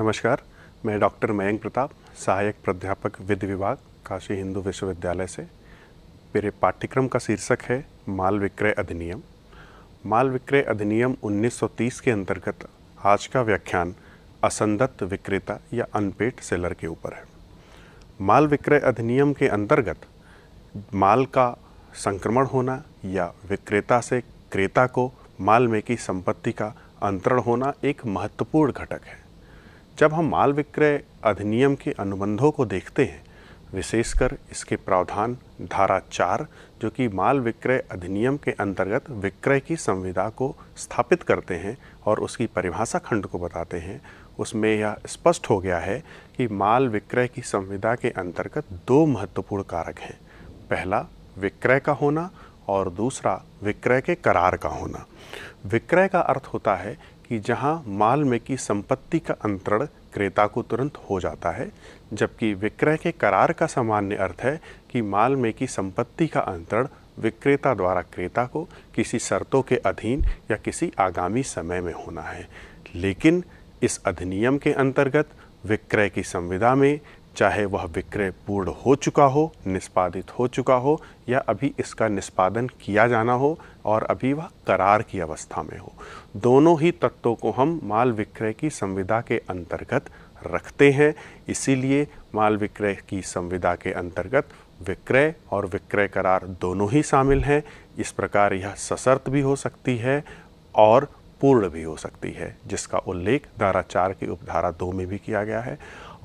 नमस्कार मैं डॉक्टर मयंक प्रताप सहायक प्राध्यापक विधि विभाग काशी हिंदू विश्वविद्यालय से मेरे पाठ्यक्रम का शीर्षक है माल विक्रय अधिनियम माल विक्रय अधिनियम 1930 के अंतर्गत आज का व्याख्यान असंदत्त विक्रेता या अनपेड सेलर के ऊपर है माल विक्रय अधिनियम के अंतर्गत माल का संक्रमण होना या विक्रेता से क्रेता को माल में की संपत्ति का अंतरण होना एक महत्वपूर्ण घटक है जब हम माल विक्रय अधिनियम के अनुबंधों को देखते हैं विशेषकर इसके प्रावधान धारा चार जो कि माल विक्रय अधिनियम के अंतर्गत विक्रय की संविदा को स्थापित करते हैं और उसकी परिभाषा खंड को बताते हैं उसमें यह स्पष्ट हो गया है कि माल विक्रय की संविदा के अंतर्गत दो महत्वपूर्ण कारक हैं पहला विक्रय का होना और दूसरा विक्रय के करार का होना विक्रय का अर्थ होता है कि जहां माल में की संपत्ति का अंतरण क्रेता को तुरंत हो जाता है जबकि विक्रय के करार का सामान्य अर्थ है कि माल में की संपत्ति का अंतरण विक्रेता द्वारा क्रेता को किसी शर्तों के अधीन या किसी आगामी समय में होना है लेकिन इस अधिनियम के अंतर्गत विक्रय की संविदा में चाहे वह विक्रय पूर्ण हो चुका हो निष्पादित हो चुका हो या अभी इसका निष्पादन किया जाना हो और अभी वह करार की अवस्था में हो दोनों ही तत्वों को हम माल विक्रय की संविदा के अंतर्गत रखते हैं इसीलिए माल विक्रय की संविदा के अंतर्गत विक्रय और विक्रय करार दोनों ही शामिल हैं इस प्रकार यह सशर्त भी हो सकती है और पूर्ण भी हो सकती है जिसका उल्लेख धारा चार की उपधारा दो में भी किया गया है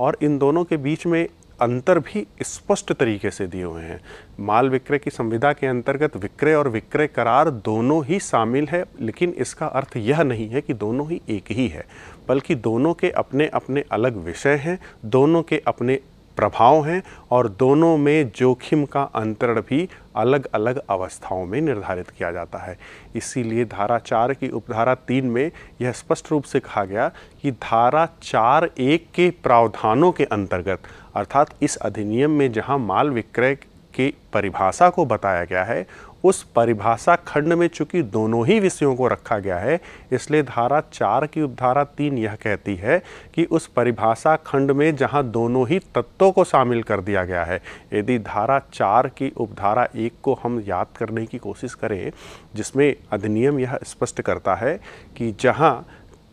और इन दोनों के बीच में अंतर भी स्पष्ट तरीके से दिए हुए हैं माल विक्रय की संविधा के अंतर्गत विक्रय और विक्रय करार दोनों ही शामिल है लेकिन इसका अर्थ यह नहीं है कि दोनों ही एक ही है बल्कि दोनों के अपने अपने अलग विषय हैं दोनों के अपने प्रभाव हैं और दोनों में जोखिम का अंतरण भी अलग अलग अवस्थाओं में निर्धारित किया जाता है इसीलिए धारा चार की उपधारा तीन में यह स्पष्ट रूप से कहा गया कि धारा चार एक के प्रावधानों के अंतर्गत अर्थात इस अधिनियम में जहां माल विक्रय के परिभाषा को बताया गया है उस परिभाषा खंड में चूंकि दोनों ही विषयों को रखा गया है इसलिए धारा चार की उपधारा तीन यह कहती है कि उस परिभाषा खंड में जहां दोनों ही तत्वों को शामिल कर दिया गया है यदि धारा चार की उपधारा एक को हम याद करने की कोशिश करें जिसमें अधिनियम यह स्पष्ट करता है कि जहाँ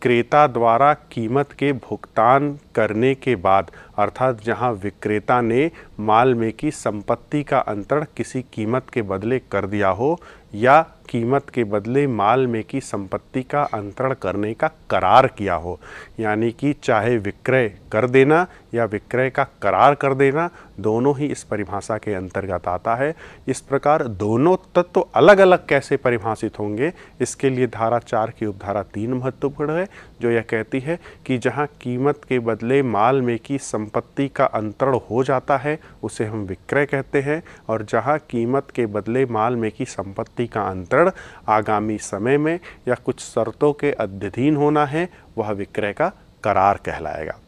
विक्रेता द्वारा कीमत के भुगतान करने के बाद अर्थात जहां विक्रेता ने माल में की संपत्ति का अंतरण किसी कीमत के बदले कर दिया हो या कीमत के बदले माल में की संपत्ति का अंतरण करने का करार किया हो यानी कि चाहे विक्रय कर देना या विक्रय का करार कर देना दोनों ही इस परिभाषा के अंतर्गत आता है इस प्रकार दोनों तत्व अलग अलग कैसे परिभाषित होंगे इसके लिए धारा चार की उपधारा तीन महत्वपूर्ण है जो यह कहती है कि जहाँ कीमत के बदले माल में की संपत्ति का अंतरण हो जाता है उसे हम विक्रय कहते हैं और जहाँ कीमत के बदले माल में की संपत्ति का अंतरण कारण आगामी समय में या कुछ शर्तों के अध्यधीन होना है वह विक्रय का करार कहलाएगा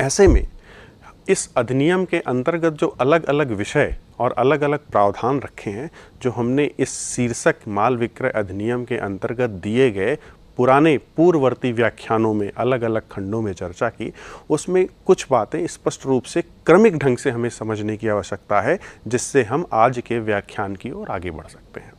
ऐसे में इस अधिनियम के अंतर्गत जो अलग अलग विषय और अलग अलग प्रावधान रखे हैं जो हमने इस शीर्षक माल विक्रय अधिनियम के अंतर्गत दिए गए पुराने पूर्ववर्ती व्याख्यानों में अलग अलग खंडों में चर्चा की उसमें कुछ बातें स्पष्ट रूप से क्रमिक ढंग से हमें समझने की आवश्यकता है जिससे हम आज के व्याख्यान की ओर आगे बढ़ सकते हैं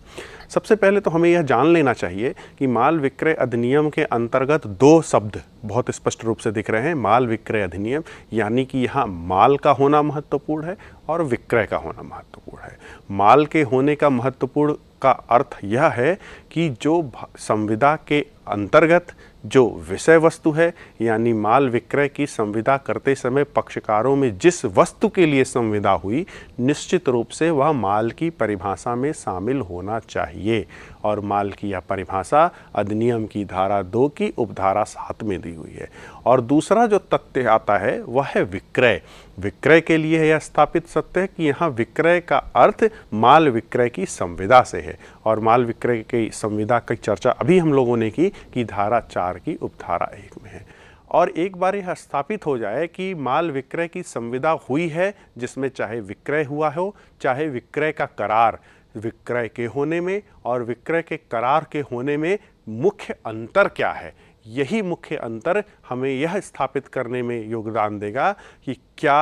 सबसे पहले तो हमें यह जान लेना चाहिए कि माल विक्रय अधिनियम के अंतर्गत दो शब्द बहुत स्पष्ट रूप से दिख रहे हैं माल विक्रय अधिनियम यानी कि यहाँ माल का होना महत्वपूर्ण है और विक्रय का होना महत्वपूर्ण है माल के होने का महत्वपूर्ण का अर्थ यह है कि जो संविदा के अंतर्गत जो विषय वस्तु है यानी माल विक्रय की संविदा करते समय पक्षकारों में जिस वस्तु के लिए संविदा हुई निश्चित रूप से वह माल की परिभाषा में शामिल होना चाहिए और माल की यह परिभाषा अधिनियम की धारा दो की उपधारा सात में दी हुई है और दूसरा जो तथ्य आता है वह है विक्रय विक्रय के लिए यह स्थापित सत्य है कि यहाँ विक्रय का अर्थ माल विक्रय की संविदा से है और माल विक्रय की संविदा की चर्चा अभी हम लोगों ने की कि धारा चार की उपधारा एक में है और एक बार यह स्थापित हो जाए कि माल विक्रय की संविदा हुई है जिसमें चाहे विक्रय हुआ हो चाहे विक्रय का करार विक्रय के होने में और विक्रय के करार के होने में मुख्य अंतर क्या है यही मुख्य अंतर हमें यह स्थापित करने में योगदान देगा कि क्या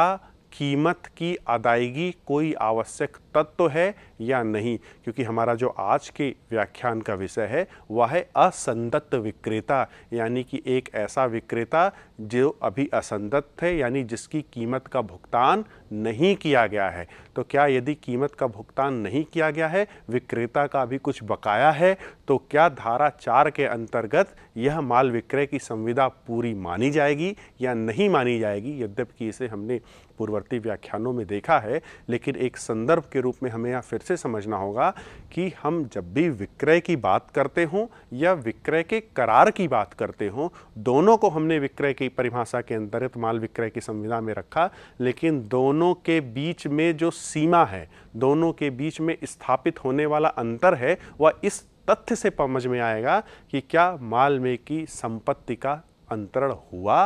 कीमत की अदायगी कोई आवश्यक तत्व तो है या नहीं क्योंकि हमारा जो आज के व्याख्यान का विषय है वह है असंदत्त विक्रेता यानी कि एक ऐसा विक्रेता जो अभी असंदत्त है यानी जिसकी कीमत का भुगतान नहीं किया गया है तो क्या यदि कीमत का भुगतान नहीं किया गया है विक्रेता का अभी कुछ बकाया है तो क्या धारा चार के अंतर्गत यह माल विक्रय की संविदा पूरी मानी जाएगी या नहीं मानी जाएगी यद्यपि इसे हमने पूर्ववर्ती व्याख्यानों में देखा है लेकिन एक संदर्भ के रूप में हमें यहाँ फिर से समझना होगा कि हम जब भी विक्रय की बात करते हों या विक्रय के करार की बात करते हों दोनों को हमने विक्रय की परिभाषा के अंतर्गत माल विक्रय की संविधा में रखा लेकिन दोनों के बीच में जो सीमा है दोनों के बीच में स्थापित होने वाला अंतर है वह इस तथ्य से समझ में आएगा कि क्या माल में की संपत्ति का अंतरण हुआ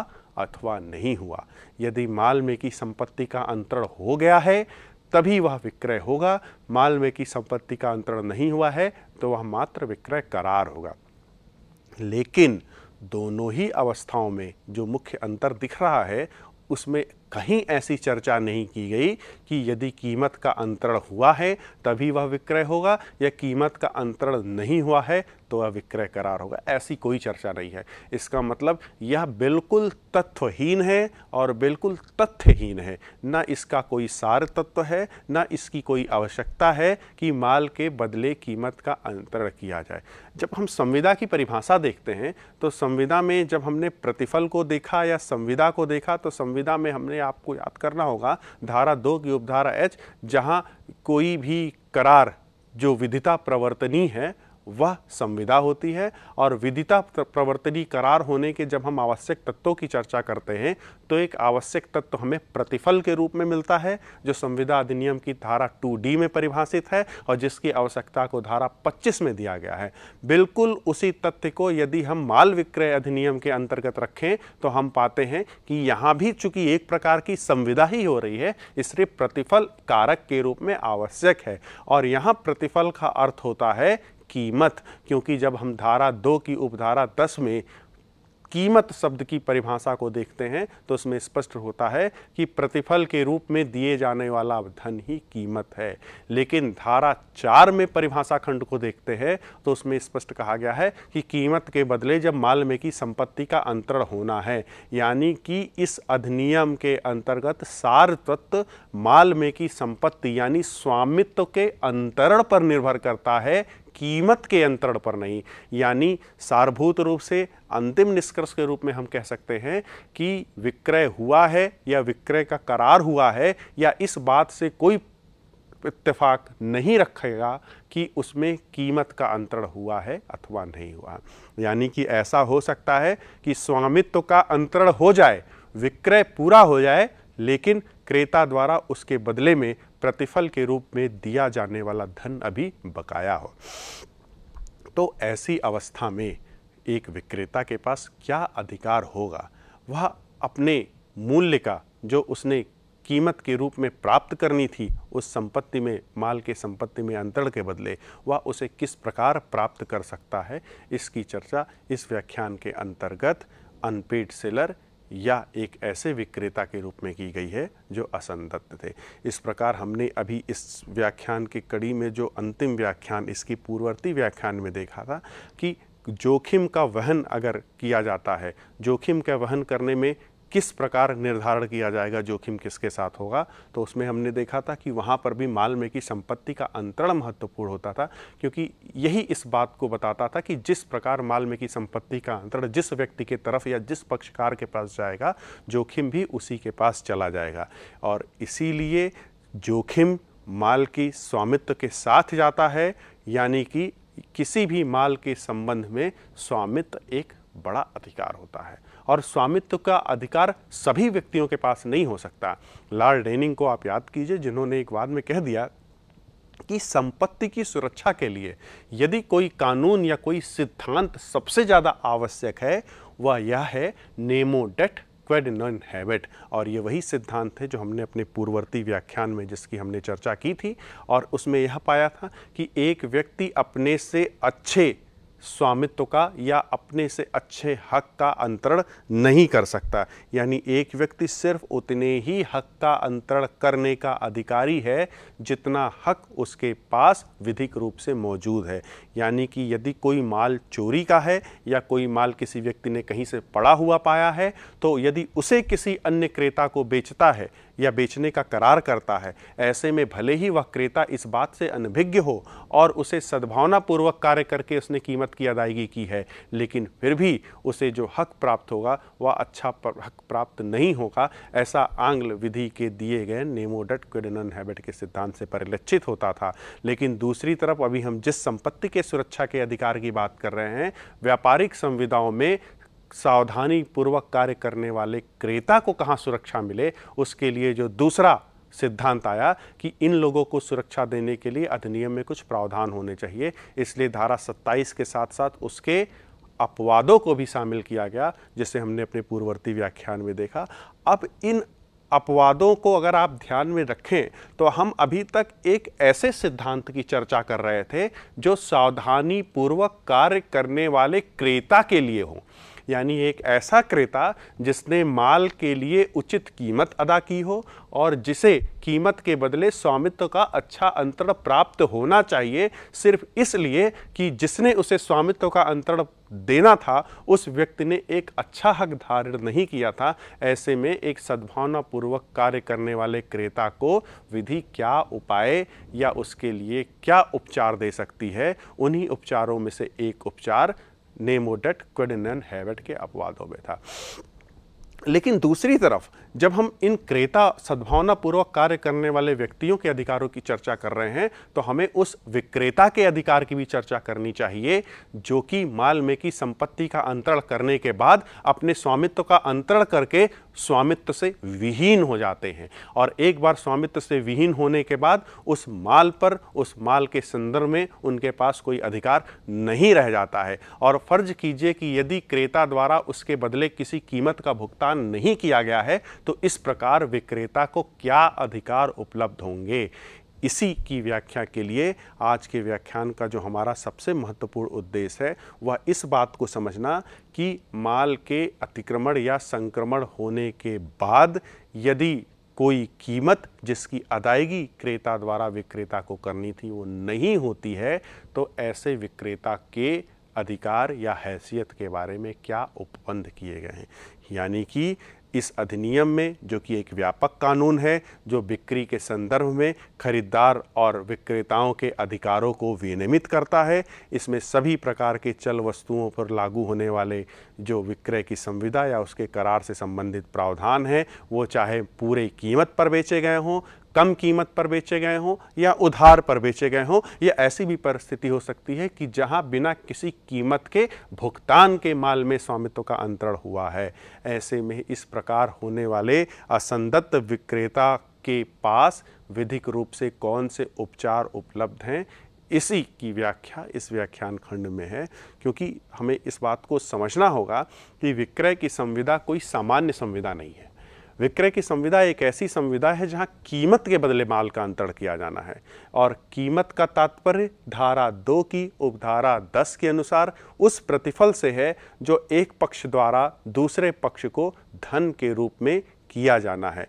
अथवा नहीं हुआ यदि माल में की संपत्ति का अंतरण हो गया है तभी वह विक्रय होगा माल में की संपत्ति का अंतरण नहीं हुआ है तो वह मात्र विक्रय करार होगा लेकिन दोनों ही अवस्थाओं में जो मुख्य अंतर दिख रहा है उसमें कहीं ऐसी चर्चा नहीं की गई कि यदि कीमत का अंतरण हुआ है तभी वह विक्रय होगा या कीमत का अंतरण नहीं हुआ है तो वह विक्रय करार होगा ऐसी कोई चर्चा नहीं है इसका मतलब यह बिल्कुल तत्वहीन है और बिल्कुल तथ्यहीन है ना इसका कोई सार तत्व है ना इसकी कोई आवश्यकता है कि माल के बदले कीमत का अंतरण किया जाए जब हम संविदा की परिभाषा देखते हैं तो संविदा में जब हमने प्रतिफल को देखा या संविदा को देखा तो संविदा में हमने आपको याद करना होगा धारा दो की उपधारा एच जहां कोई भी करार जो विधिता प्रवर्तनी है वह संविदा होती है और विदिता प्रवर्तनी करार होने के जब हम आवश्यक तत्वों की चर्चा करते हैं तो एक आवश्यक तत्व हमें प्रतिफल के रूप में मिलता है जो संविदा अधिनियम की धारा 2D में परिभाषित है और जिसकी आवश्यकता को धारा 25 में दिया गया है बिल्कुल उसी तथ्य को यदि हम माल विक्रय अधिनियम के अंतर्गत रखें तो हम पाते हैं कि यहाँ भी चूंकि एक प्रकार की संविदा ही हो रही है इसलिए प्रतिफल कारक के रूप में आवश्यक है और यहाँ प्रतिफल का अर्थ होता है कीमत क्योंकि जब हम धारा दो की उपधारा दस में कीमत शब्द की परिभाषा को देखते हैं तो उसमें स्पष्ट होता है कि प्रतिफल के रूप में दिए जाने वाला धन ही कीमत है लेकिन धारा चार में परिभाषा खंड को देखते हैं तो उसमें स्पष्ट कहा गया है कि कीमत के बदले जब माल में की संपत्ति का अंतरण होना है यानी कि इस अधिनियम के अंतर्गत सार तत्व माल में की संपत्ति यानी स्वामित्व के अंतरण पर निर्भर करता है कीमत के अंतरण पर नहीं यानी सारभूत रूप से अंतिम निष्कर्ष के रूप में हम कह सकते हैं कि विक्रय हुआ है या विक्रय का करार हुआ है या इस बात से कोई इतफाक नहीं रखेगा कि उसमें कीमत का अंतरण हुआ है अथवा नहीं हुआ यानी कि ऐसा हो सकता है कि स्वामित्व का अंतरण हो जाए विक्रय पूरा हो जाए लेकिन क्रेता द्वारा उसके बदले में प्रतिफल के रूप में दिया जाने वाला धन अभी बकाया हो तो ऐसी अवस्था में एक विक्रेता के पास क्या अधिकार होगा वह अपने मूल्य का जो उसने कीमत के रूप में प्राप्त करनी थी उस संपत्ति में माल के संपत्ति में अंतरण के बदले वह उसे किस प्रकार प्राप्त कर सकता है इसकी चर्चा इस व्याख्यान के अंतर्गत अनपेड सेलर या एक ऐसे विक्रेता के रूप में की गई है जो असंदत्त थे इस प्रकार हमने अभी इस व्याख्यान की कड़ी में जो अंतिम व्याख्यान इसकी पूर्ववर्ती व्याख्यान में देखा था कि जोखिम का वहन अगर किया जाता है जोखिम का वहन करने में किस प्रकार निर्धारण किया जाएगा जोखिम किसके साथ होगा तो उसमें हमने देखा था कि वहाँ पर भी माल में की संपत्ति का अंतरण महत्वपूर्ण होता था क्योंकि यही इस बात को बताता था कि जिस प्रकार माल में की संपत्ति का अंतरण जिस व्यक्ति के तरफ या जिस पक्षकार के पास जाएगा जोखिम भी उसी के पास चला जाएगा और इसीलिए जोखिम माल की स्वामित्व के साथ जाता है यानी कि किसी भी माल के संबंध में स्वामित्व एक बड़ा अधिकार होता है और स्वामित्व का अधिकार सभी व्यक्तियों के पास नहीं हो सकता लॉर्ड डेनिंग को आप याद कीजिए जिन्होंने एक बाद में कह दिया कि संपत्ति की सुरक्षा के लिए यदि कोई कानून या कोई सिद्धांत सबसे ज़्यादा आवश्यक है वह यह है नेमो डेट क्वेड नन हैबिट और ये वही सिद्धांत है जो हमने अपने पूर्ववर्ती व्याख्यान में जिसकी हमने चर्चा की थी और उसमें यह पाया था कि एक व्यक्ति अपने से अच्छे स्वामित्व का या अपने से अच्छे हक का अंतरण नहीं कर सकता यानी एक व्यक्ति सिर्फ उतने ही हक का अंतरण करने का अधिकारी है जितना हक उसके पास विधिक रूप से मौजूद है यानी कि यदि कोई माल चोरी का है या कोई माल किसी व्यक्ति ने कहीं से पड़ा हुआ पाया है तो यदि उसे किसी अन्य क्रेता को बेचता है या बेचने का करार करता है ऐसे में भले ही वह क्रेता इस बात से अनभिज्ञ हो और उसे सद्भावनापूर्वक कार्य करके उसने कीमत की अदायगी की है लेकिन फिर भी उसे जो हक प्राप्त होगा वह अच्छा पर, हक प्राप्त नहीं होगा ऐसा आंग्ल विधि के दिए गए नेमोडट क्विडनन हैबिट के सिद्धांत से परिलक्षित होता था लेकिन दूसरी तरफ अभी हम जिस संपत्ति के सुरक्षा के अधिकार की बात कर रहे हैं व्यापारिक संविदाओं में सावधानी पूर्वक कार्य करने वाले क्रेता को कहाँ सुरक्षा मिले उसके लिए जो दूसरा सिद्धांत आया कि इन लोगों को सुरक्षा देने के लिए अधिनियम में कुछ प्रावधान होने चाहिए इसलिए धारा 27 के साथ साथ उसके अपवादों को भी शामिल किया गया जिसे हमने अपने पूर्ववर्ती व्याख्यान में देखा अब इन अपवादों को अगर आप ध्यान में रखें तो हम अभी तक एक ऐसे सिद्धांत की चर्चा कर रहे थे जो सावधानी पूर्वक कार्य करने वाले क्रेता के लिए हों यानी एक ऐसा क्रेता जिसने माल के लिए उचित कीमत अदा की हो और जिसे कीमत के बदले स्वामित्व का अच्छा अंतर प्राप्त होना चाहिए सिर्फ इसलिए कि जिसने उसे स्वामित्व का अंतर देना था उस व्यक्ति ने एक अच्छा हक धारण नहीं किया था ऐसे में एक सद्भावनापूर्वक कार्य करने वाले क्रेता को विधि क्या उपाय या उसके लिए क्या उपचार दे सकती है उन्हीं उपचारों में से एक उपचार नेमोडेट क्वेडिनन हैवेट के अपवाद होवे था लेकिन दूसरी तरफ जब हम इन क्रेता सद्भावनापूर्वक कार्य करने वाले व्यक्तियों के अधिकारों की चर्चा कर रहे हैं तो हमें उस विक्रेता के अधिकार की भी चर्चा करनी चाहिए जो कि माल में की संपत्ति का अंतरण करने के बाद अपने स्वामित्व का अंतरण करके स्वामित्व से विहीन हो जाते हैं और एक बार स्वामित्व से विहीन होने के बाद उस माल पर उस माल के संदर्भ में उनके पास कोई अधिकार नहीं रह जाता है और फर्ज कीजिए कि यदि क्रेता द्वारा उसके बदले किसी कीमत का भुगतान भुगतान नहीं किया गया है तो इस प्रकार विक्रेता को क्या अधिकार उपलब्ध होंगे इसी की व्याख्या के लिए आज के व्याख्यान का जो हमारा सबसे महत्वपूर्ण उद्देश्य है वह इस बात को समझना कि माल के अतिक्रमण या संक्रमण होने के बाद यदि कोई कीमत जिसकी अदायगी क्रेता द्वारा विक्रेता को करनी थी वो नहीं होती है तो ऐसे विक्रेता के अधिकार या हैसियत के बारे में क्या उपबंध किए गए हैं यानी कि इस अधिनियम में जो कि एक व्यापक कानून है जो बिक्री के संदर्भ में खरीदार और विक्रेताओं के अधिकारों को विनियमित करता है इसमें सभी प्रकार के चल वस्तुओं पर लागू होने वाले जो विक्रय की संविदा या उसके करार से संबंधित प्रावधान हैं वो चाहे पूरे कीमत पर बेचे गए हों कम कीमत पर बेचे गए हों या उधार पर बेचे गए हों या ऐसी भी परिस्थिति हो सकती है कि जहां बिना किसी कीमत के भुगतान के माल में स्वामित्व का अंतरण हुआ है ऐसे में इस प्रकार होने वाले असंदत्त विक्रेता के पास विधिक रूप से कौन से उपचार उपलब्ध हैं इसी की व्याख्या इस व्याख्यान खंड में है क्योंकि हमें इस बात को समझना होगा कि विक्रय की संविदा कोई सामान्य संविदा नहीं है विक्रय की संविदा एक ऐसी संविदा है जहां कीमत के बदले माल का अंतरण किया जाना है और कीमत का तात्पर्य धारा दो की उपधारा दस के अनुसार उस प्रतिफल से है जो एक पक्ष द्वारा दूसरे पक्ष को धन के रूप में किया जाना है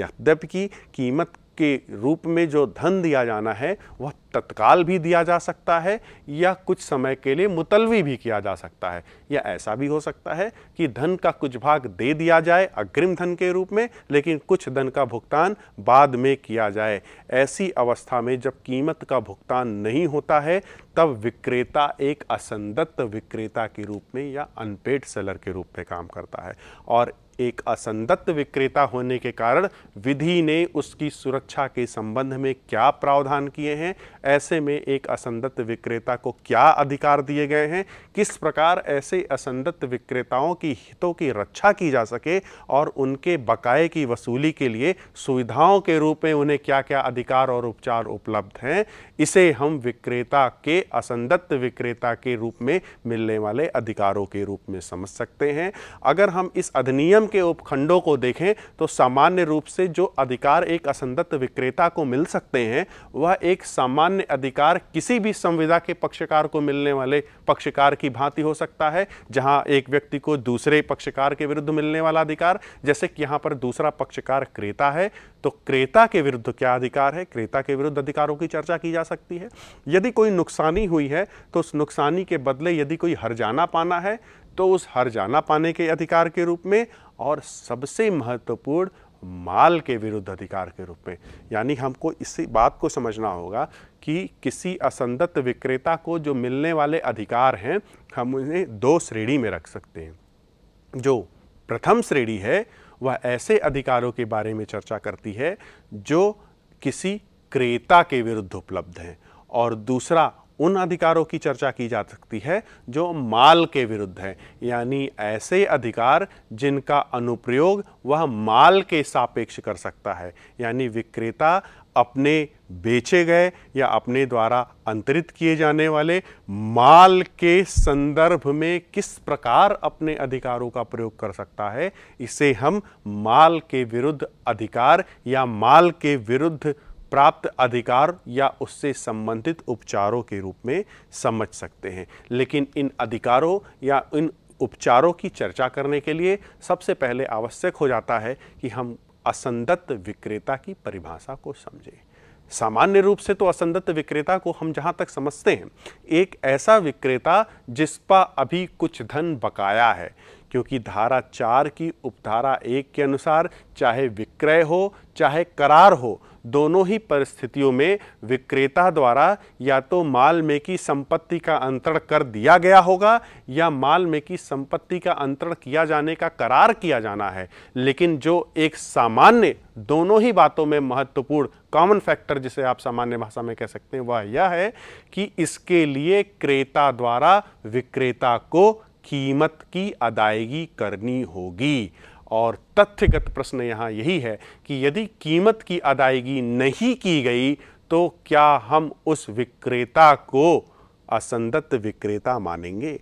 यद्यपि कीमत के रूप में जो धन दिया जाना है वह तत्काल भी दिया जा सकता है या कुछ समय के लिए मुतलवी भी किया जा सकता है या ऐसा भी हो सकता है कि धन का कुछ भाग दे दिया जाए अग्रिम धन के रूप में लेकिन कुछ धन का भुगतान बाद में किया जाए ऐसी अवस्था में जब कीमत का भुगतान नहीं होता है तब विक्रेता एक असंदत्त विक्रेता के रूप में या अनपेड सेलर के रूप में काम करता है और एक असंदत्त विक्रेता होने के कारण विधि ने उसकी सुरक्षा के संबंध में क्या प्रावधान किए हैं ऐसे में एक असंदत्त विक्रेता को क्या अधिकार दिए गए हैं किस प्रकार ऐसे असंदत्त विक्रेताओं की हितों की रक्षा की जा सके और उनके बकाए की वसूली के लिए सुविधाओं के रूप में उन्हें क्या क्या अधिकार और उपचार उपलब्ध हैं इसे हम विक्रेता के असंदत्त विक्रेता के रूप में मिलने वाले अधिकारों के रूप में समझ सकते हैं अगर हम इस अधिनियम अधिनियम के उपखंडों को देखें तो सामान्य रूप से जो अधिकार एक असंदत्त विक्रेता को मिल सकते हैं वह एक सामान्य अधिकार किसी भी संविदा के पक्षकार को मिलने वाले पक्षकार की भांति हो सकता है जहां एक व्यक्ति को दूसरे पक्षकार के विरुद्ध मिलने वाला अधिकार जैसे कि यहाँ पर दूसरा पक्षकार क्रेता है तो क्रेता के विरुद्ध क्या अधिकार है क्रेता के विरुद्ध अधिकारों की चर्चा की जा सकती है यदि कोई नुकसानी हुई है तो उस नुकसानी के बदले यदि कोई हरजाना पाना है तो उस हरजाना पाने के अधिकार के रूप में और सबसे महत्वपूर्ण माल के विरुद्ध अधिकार के रूप में यानी हमको इसी बात को समझना होगा कि किसी असंदत विक्रेता को जो मिलने वाले अधिकार हैं हम उन्हें दो श्रेणी में रख सकते हैं जो प्रथम श्रेणी है वह ऐसे अधिकारों के बारे में चर्चा करती है जो किसी क्रेता के विरुद्ध उपलब्ध हैं और दूसरा उन अधिकारों की चर्चा की जा सकती है जो माल के विरुद्ध हैं यानी ऐसे अधिकार जिनका अनुप्रयोग वह माल के सापेक्ष कर सकता है यानी विक्रेता अपने बेचे गए या अपने द्वारा अंतरित किए जाने वाले माल के संदर्भ में किस प्रकार अपने अधिकारों का प्रयोग कर सकता है इसे हम माल के विरुद्ध अधिकार या माल के विरुद्ध प्राप्त अधिकार या उससे संबंधित उपचारों के रूप में समझ सकते हैं लेकिन इन अधिकारों या इन उपचारों की चर्चा करने के लिए सबसे पहले आवश्यक हो जाता है कि हम असंदत्त विक्रेता की परिभाषा को समझें सामान्य रूप से तो असंदत्त विक्रेता को हम जहां तक समझते हैं एक ऐसा विक्रेता जिस पर अभी कुछ धन बकाया है क्योंकि धारा चार की उपधारा एक के अनुसार चाहे विक्रय हो चाहे करार हो दोनों ही परिस्थितियों में विक्रेता द्वारा या तो माल में की संपत्ति का अंतरण कर दिया गया होगा या माल में की संपत्ति का अंतरण किया जाने का करार किया जाना है लेकिन जो एक सामान्य दोनों ही बातों में महत्वपूर्ण कॉमन फैक्टर जिसे आप सामान्य भाषा में कह सकते हैं वह यह है कि इसके लिए क्रेता द्वारा विक्रेता को कीमत की अदायगी करनी होगी और तथ्यगत प्रश्न यहाँ यही है कि यदि कीमत की अदायगी नहीं की गई तो क्या हम उस विक्रेता को असंदत्त विक्रेता मानेंगे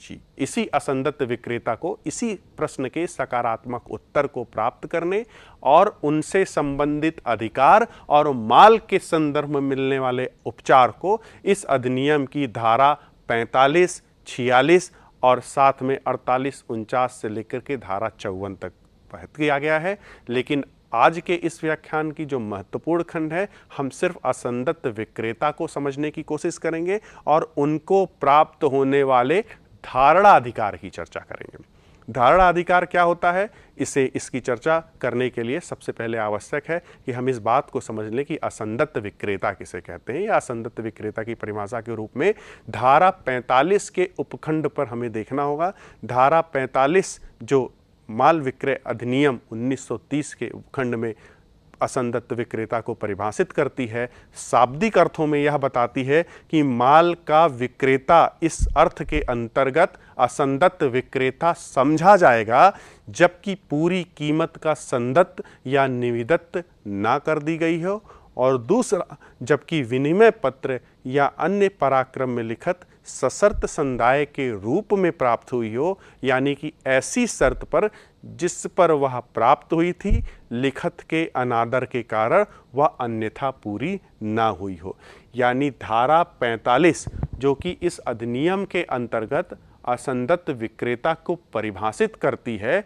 जी इसी असंदत्त विक्रेता को इसी प्रश्न के सकारात्मक उत्तर को प्राप्त करने और उनसे संबंधित अधिकार और माल के संदर्भ में मिलने वाले उपचार को इस अधिनियम की धारा 45, 46 और साथ में अड़तालीस उनचास से लेकर के धारा चौवन तक तहत किया गया है लेकिन आज के इस व्याख्यान की जो महत्वपूर्ण खंड है हम सिर्फ असंदत्त विक्रेता को समझने की कोशिश करेंगे और उनको प्राप्त होने वाले धारणा अधिकार की चर्चा करेंगे धारणा अधिकार क्या होता है इसे इसकी चर्चा करने के लिए सबसे पहले आवश्यक है कि हम इस बात को समझ लें कि असंदत्त विक्रेता किसे कहते हैं या असंदत्त विक्रेता की परिभाषा के रूप में धारा 45 के उपखंड पर हमें देखना होगा धारा 45 जो माल विक्रय अधिनियम 1930 के उपखंड में असंदत्त विक्रेता को परिभाषित करती है शाब्दिक अर्थों में यह बताती है कि माल का विक्रेता इस अर्थ के अंतर्गत असंदत्त विक्रेता समझा जाएगा जबकि पूरी कीमत का संदत्त या निविदत्त ना कर दी गई हो और दूसरा जबकि विनिमय पत्र या अन्य पराक्रम में लिखत सशर्त संदाय के रूप में प्राप्त हुई हो यानी कि ऐसी शर्त पर जिस पर वह प्राप्त हुई थी लिखत के अनादर के कारण वह अन्यथा पूरी ना हुई हो यानी धारा 45 जो कि इस अधिनियम के अंतर्गत असंदत्त विक्रेता को परिभाषित करती है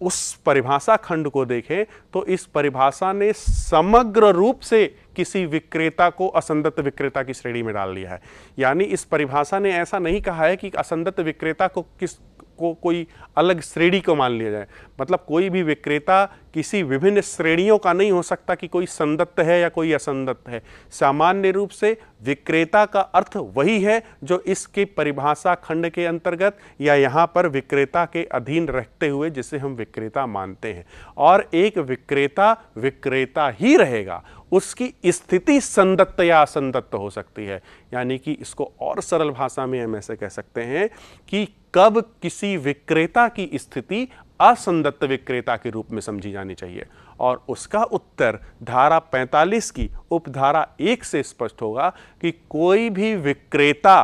उस परिभाषा खंड को देखें तो इस परिभाषा ने समग्र रूप से किसी विक्रेता को असंदत्त विक्रेता की श्रेणी में डाल लिया है यानी इस परिभाषा ने ऐसा नहीं कहा है कि असंदत्त विक्रेता को किस को कोई अलग श्रेणी को मान लिया जाए मतलब कोई भी विक्रेता किसी विभिन्न श्रेणियों का नहीं हो सकता कि कोई संदत्त है या कोई असंदत्त है सामान्य रूप से विक्रेता का अर्थ वही है जो इसके परिभाषा खंड के अंतर्गत या यहाँ पर विक्रेता के अधीन रहते हुए जिसे हम विक्रेता मानते हैं और एक विक्रेता विक्रेता ही रहेगा उसकी स्थिति संदत्त या असंदत्त हो सकती है यानी कि इसको और सरल भाषा में हम ऐसे कह सकते हैं कि कब किसी विक्रेता की स्थिति असंदत्त विक्रेता के रूप में समझी जानी चाहिए और उसका उत्तर धारा 45 की उपधारा एक से स्पष्ट होगा कि कोई भी विक्रेता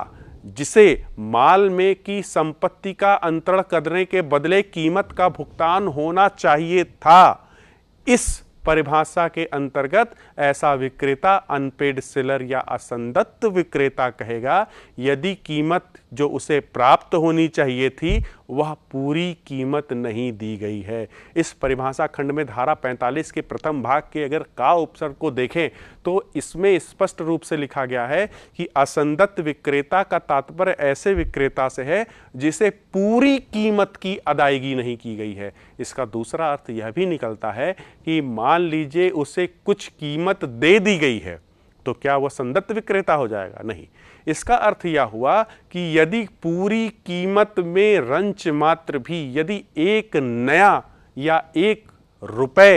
जिसे माल में की संपत्ति का अंतरण करने के बदले कीमत का भुगतान होना चाहिए था इस परिभाषा के अंतर्गत ऐसा विक्रेता अनपेड सेलर या असंदत्त विक्रेता कहेगा यदि कीमत जो उसे प्राप्त होनी चाहिए थी वह पूरी कीमत नहीं दी गई है इस परिभाषा खंड में धारा 45 के प्रथम भाग के अगर का उपसर्ग को देखें तो इसमें स्पष्ट रूप से लिखा गया है कि असंदत्त विक्रेता का तात्पर्य ऐसे विक्रेता से है जिसे पूरी कीमत की अदायगी नहीं की गई है इसका दूसरा अर्थ यह भी निकलता है कि मान लीजिए उसे कुछ कीमत दे दी गई है तो क्या वह संदत्त विक्रेता हो जाएगा नहीं इसका अर्थ यह हुआ कि यदि पूरी कीमत में रंच मात्र भी यदि एक नया या एक रुपए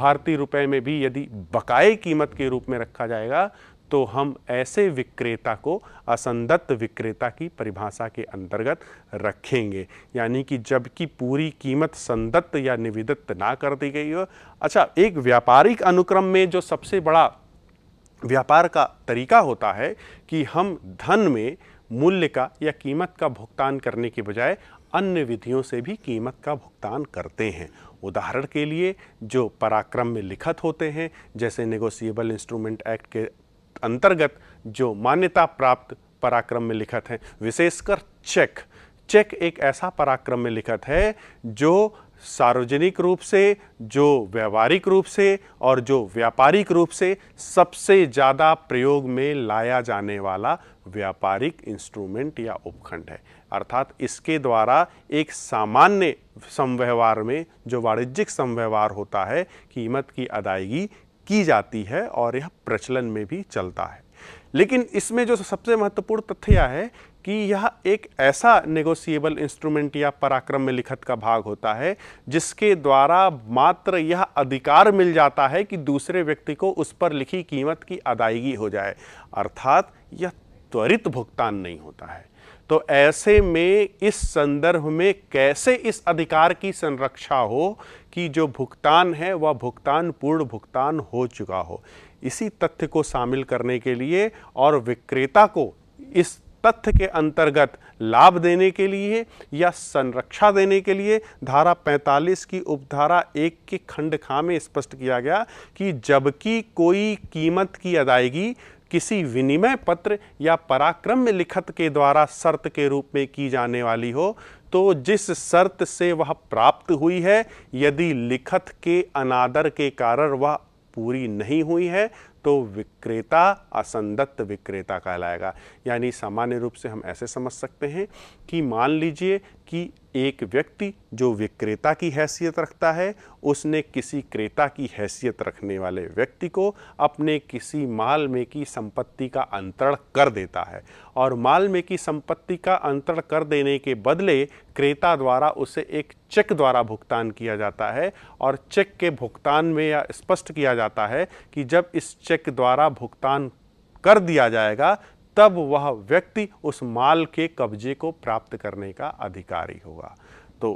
भारतीय रुपए में भी यदि बकाए कीमत के रूप में रखा जाएगा तो हम ऐसे विक्रेता को असंदत्त विक्रेता की परिभाषा के अंतर्गत रखेंगे यानी कि जबकि पूरी कीमत संदत्त या निविदत्त ना कर दी गई हो अच्छा एक व्यापारिक अनुक्रम में जो सबसे बड़ा व्यापार का तरीका होता है कि हम धन में मूल्य का या कीमत का भुगतान करने के बजाय अन्य विधियों से भी कीमत का भुगतान करते हैं उदाहरण के लिए जो पराक्रम में लिखत होते हैं जैसे नेगोशिएबल इंस्ट्रूमेंट एक्ट के अंतर्गत जो मान्यता प्राप्त पराक्रम में लिखत हैं विशेषकर चेक चेक एक ऐसा पराक्रम में लिखत है जो सार्वजनिक रूप से जो व्यवहारिक रूप से और जो व्यापारिक रूप से सबसे ज़्यादा प्रयोग में लाया जाने वाला व्यापारिक इंस्ट्रूमेंट या उपखंड है अर्थात इसके द्वारा एक सामान्य संव्यवहार में जो वाणिज्यिक संव्यवहार होता है कीमत की अदायगी की जाती है और यह प्रचलन में भी चलता है लेकिन इसमें जो सबसे महत्वपूर्ण तथ्य यह है कि यह एक ऐसा नेगोशिएबल इंस्ट्रूमेंट या पराक्रम में लिखत का भाग होता है जिसके द्वारा मात्र यह अधिकार मिल जाता है कि दूसरे व्यक्ति को उस पर लिखी कीमत की अदायगी हो जाए अर्थात यह त्वरित भुगतान नहीं होता है तो ऐसे में इस संदर्भ में कैसे इस अधिकार की संरक्षा हो कि जो भुगतान है वह भुगतान पूर्ण भुगतान हो चुका हो इसी तथ्य को शामिल करने के लिए और विक्रेता को इस तथ्य के अंतर्गत लाभ देने के लिए या संरक्षा देने के लिए धारा 45 की उपधारा एक के खंड खा में स्पष्ट किया गया कि जबकि कोई कीमत की अदायगी किसी विनिमय पत्र या पराक्रम्य लिखत के द्वारा शर्त के रूप में की जाने वाली हो तो जिस शर्त से वह प्राप्त हुई है यदि लिखत के अनादर के कारण वह पूरी नहीं हुई है तो विक्रेता असंदत्त विक्रेता कहलाएगा यानी सामान्य रूप से हम ऐसे समझ सकते हैं कि मान लीजिए कि एक व्यक्ति जो विक्रेता की हैसियत रखता है उसने किसी क्रेता की हैसियत रखने वाले व्यक्ति को अपने किसी माल में की संपत्ति का अंतरण कर देता है और माल में की संपत्ति का अंतरण कर देने के बदले क्रेता द्वारा उसे एक चेक द्वारा भुगतान किया जाता है और चेक के भुगतान में यह स्पष्ट किया जाता है कि जब इस चेक चेक द्वारा भुगतान कर दिया जाएगा तब वह व्यक्ति उस माल के कब्जे को प्राप्त करने का अधिकारी होगा तो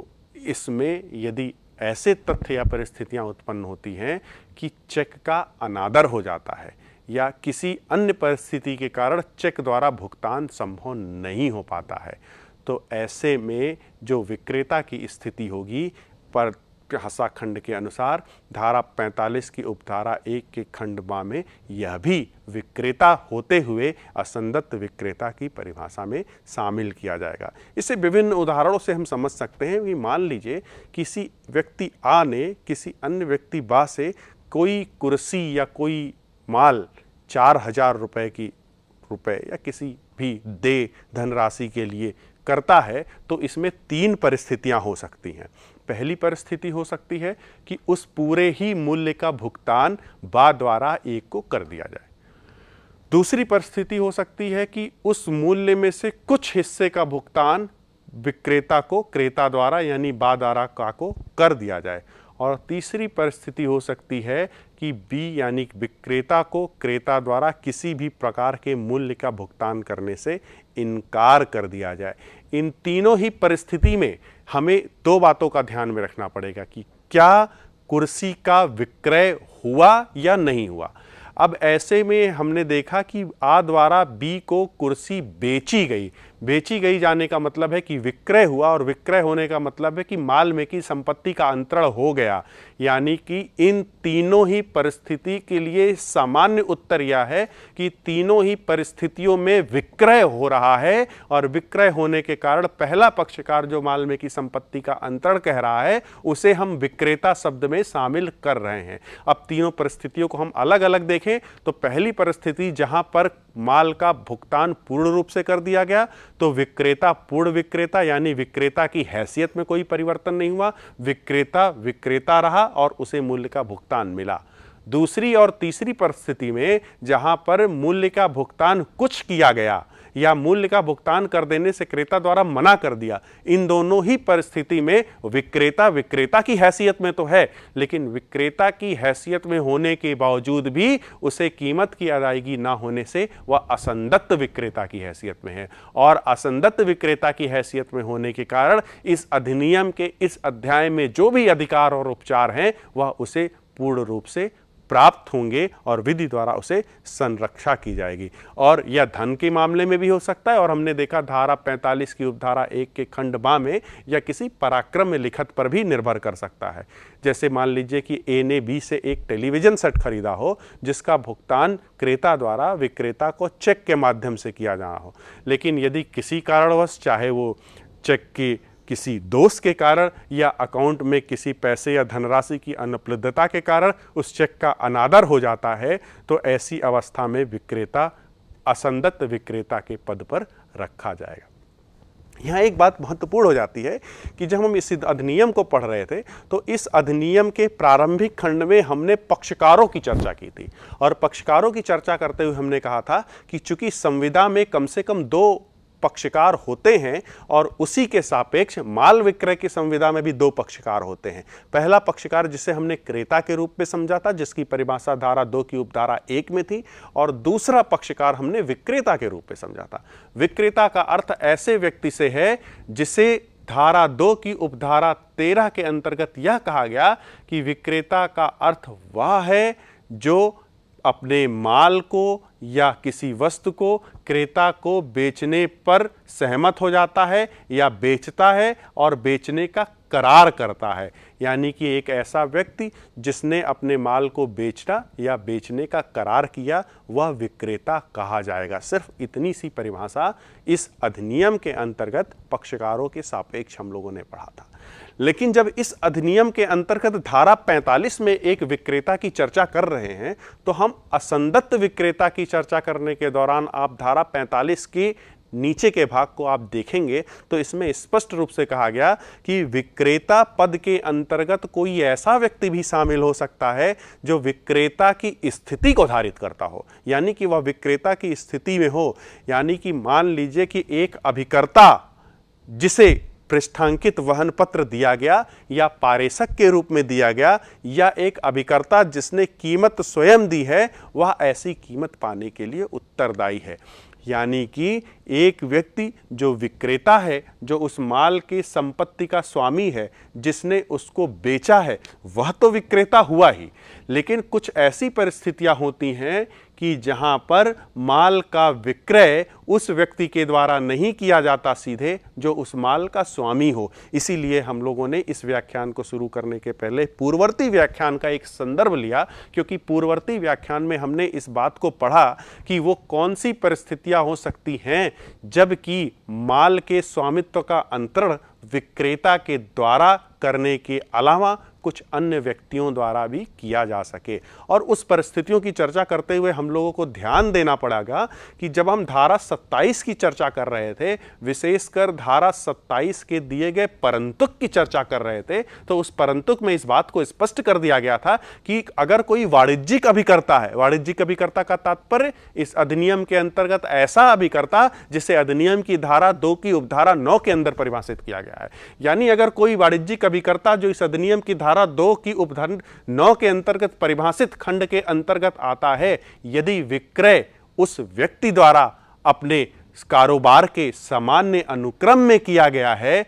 इसमें यदि ऐसे तथ्य या परिस्थितियां उत्पन्न होती हैं कि चेक का अनादर हो जाता है या किसी अन्य परिस्थिति के कारण चेक द्वारा भुगतान संभव नहीं हो पाता है तो ऐसे में जो विक्रेता की स्थिति होगी पर हस्सा खंड के अनुसार धारा 45 की उपधारा एक के खंड बा में यह भी विक्रेता होते हुए असंदत्त विक्रेता की परिभाषा में शामिल किया जाएगा इसे विभिन्न उदाहरणों से हम समझ सकते हैं कि मान लीजिए किसी व्यक्ति आ ने किसी अन्य व्यक्ति बा से कोई कुर्सी या कोई माल चार हजार रुपये की रुपये या किसी भी दे धनराशि के लिए करता है तो इसमें तीन परिस्थितियां हो सकती हैं पहली परिस्थिति हो सकती है कि उस पूरे ही मूल्य का भुगतान बा द्वारा एक को कर दिया जाए दूसरी परिस्थिति हो सकती है कि उस मूल्य में से कुछ हिस्से का भुगतान विक्रेता को क्रेता द्वारा यानी बा द्वारा का को कर दिया जाए और तीसरी परिस्थिति हो सकती है कि बी यानी विक्रेता को क्रेता द्वारा किसी भी प्रकार के मूल्य का भुगतान करने से इनकार कर दिया जाए इन तीनों ही परिस्थिति में हमें दो बातों का ध्यान में रखना पड़ेगा कि क्या कुर्सी का विक्रय हुआ या नहीं हुआ अब ऐसे में हमने देखा कि आ द्वारा बी को कुर्सी बेची गई बेची गई जाने का मतलब है कि विक्रय हुआ और विक्रय होने का मतलब है कि माल में की संपत्ति का अंतरण हो गया यानी कि इन तीनों ही परिस्थिति के लिए सामान्य उत्तर यह है कि तीनों ही परिस्थितियों में विक्रय हो रहा है और विक्रय होने के कारण पहला पक्षकार जो माल में की संपत्ति का अंतरण कह रहा है उसे हम विक्रेता शब्द में शामिल कर रहे हैं अब तीनों परिस्थितियों को हम अलग अलग देखें तो पहली परिस्थिति जहां पर माल का भुगतान पूर्ण रूप से कर दिया गया तो विक्रेता पूर्ण विक्रेता यानी विक्रेता की हैसियत में कोई परिवर्तन नहीं हुआ विक्रेता विक्रेता रहा और उसे मूल्य का भुगतान मिला दूसरी और तीसरी परिस्थिति में जहां पर मूल्य का भुगतान कुछ किया गया या मूल्य का भुगतान कर देने से क्रेता द्वारा मना कर दिया इन दोनों ही परिस्थिति में विक्रेता विक्रेता की हैसियत में तो है लेकिन विक्रेता की हैसियत में होने के बावजूद भी उसे कीमत की अदायगी ना होने से वह असंदत्त विक्रेता की हैसियत में है और असंदत्त विक्रेता की हैसियत में होने के कारण इस अधिनियम के इस अध्याय में जो भी अधिकार और उपचार हैं वह उसे पूर्ण रूप से प्राप्त होंगे और विधि द्वारा उसे संरक्षा की जाएगी और यह धन के मामले में भी हो सकता है और हमने देखा धारा 45 की उपधारा एक के खंड बा में या किसी पराक्रम में लिखत पर भी निर्भर कर सकता है जैसे मान लीजिए कि ए ने बी से एक टेलीविज़न सेट खरीदा हो जिसका भुगतान क्रेता द्वारा विक्रेता को चेक के माध्यम से किया जाना हो लेकिन यदि किसी कारणवश चाहे वो चेक की किसी दोष के कारण या अकाउंट में किसी पैसे या धनराशि की अनुपलब्धता के कारण उस चेक का अनादर हो जाता है तो ऐसी अवस्था में विक्रेता असंदत विक्रेता के पद पर रखा जाएगा यहाँ एक बात महत्वपूर्ण हो जाती है कि जब हम इस अधिनियम को पढ़ रहे थे तो इस अधिनियम के प्रारंभिक खंड में हमने पक्षकारों की चर्चा की थी और पक्षकारों की चर्चा करते हुए हमने कहा था कि चूंकि संविदा में कम से कम दो पक्षकार होते हैं और उसी के सापेक्ष माल विक्रय की संविधा में भी दो पक्षकार होते हैं पहला पक्षकार जिसे हमने क्रेता के रूप में समझा था जिसकी परिभाषा धारा दो की उपधारा एक में थी और दूसरा पक्षकार हमने विक्रेता के रूप में समझा था विक्रेता का अर्थ ऐसे व्यक्ति से है जिसे धारा दो की उपधारा तेरह के अंतर्गत यह कहा गया कि विक्रेता का अर्थ वह है जो अपने माल को या किसी वस्तु को क्रेता को बेचने पर सहमत हो जाता है या बेचता है और बेचने का करार करता है यानी कि एक ऐसा व्यक्ति जिसने अपने माल को बेचना या बेचने का करार किया वह विक्रेता कहा जाएगा सिर्फ इतनी सी परिभाषा इस अधिनियम के अंतर्गत पक्षकारों के सापेक्ष हम लोगों ने पढ़ा था लेकिन जब इस अधिनियम के अंतर्गत धारा 45 में एक विक्रेता की चर्चा कर रहे हैं तो हम असंदत्त विक्रेता की चर्चा करने के दौरान आप धारा 45 की नीचे के भाग को आप देखेंगे तो इसमें स्पष्ट रूप से कहा गया कि विक्रेता पद के अंतर्गत कोई ऐसा व्यक्ति भी शामिल हो सकता है जो विक्रेता की स्थिति को धारित करता हो यानी कि वह विक्रेता की स्थिति में हो यानी कि मान लीजिए कि एक अभिकर्ता जिसे पृष्ठांकित वहन पत्र दिया गया या पारेषक के रूप में दिया गया या एक अभिकर्ता जिसने कीमत स्वयं दी है वह ऐसी कीमत पाने के लिए उत्तरदायी है यानी कि एक व्यक्ति जो विक्रेता है जो उस माल की संपत्ति का स्वामी है जिसने उसको बेचा है वह तो विक्रेता हुआ ही लेकिन कुछ ऐसी परिस्थितियां होती हैं कि जहां पर माल का विक्रय उस व्यक्ति के द्वारा नहीं किया जाता सीधे जो उस माल का स्वामी हो इसीलिए हम लोगों ने इस व्याख्यान को शुरू करने के पहले पूर्ववर्ती व्याख्यान का एक संदर्भ लिया क्योंकि पूर्ववर्ती व्याख्यान में हमने इस बात को पढ़ा कि वो कौन सी परिस्थितियां हो सकती हैं जबकि माल के स्वामित्व का अंतरण विक्रेता के द्वारा करने के अलावा कुछ अन्य व्यक्तियों द्वारा भी किया जा सके और उस परिस्थितियों की चर्चा करते हुए हम लोगों को ध्यान देना पड़ेगा कि जब हम धारा 27 की चर्चा कर रहे थे विशेषकर धारा 27 के दिए गए परंतुक की चर्चा कर रहे थे तो उस परंतुक में इस बात को स्पष्ट कर दिया गया था कि अगर कोई वाणिज्यिक अभिकर्ता है वाणिज्यिक अभिकर्ता का तात्पर्य इस अधिनियम के अंतर्गत ऐसा अभिकर्ता जिसे अधिनियम की धारा दो की उपधारा नौ के अंदर परिभाषित किया गया है यानी अगर कोई वाणिज्यिक अभिकर्ता जो इस अधिनियम की धारा धारा दो की उपधंड नौ के अंतर्गत परिभाषित खंड के अंतर्गत आता है यदि विक्रय उस व्यक्ति द्वारा अपने कारोबार के सामान्य अनुक्रम में किया गया है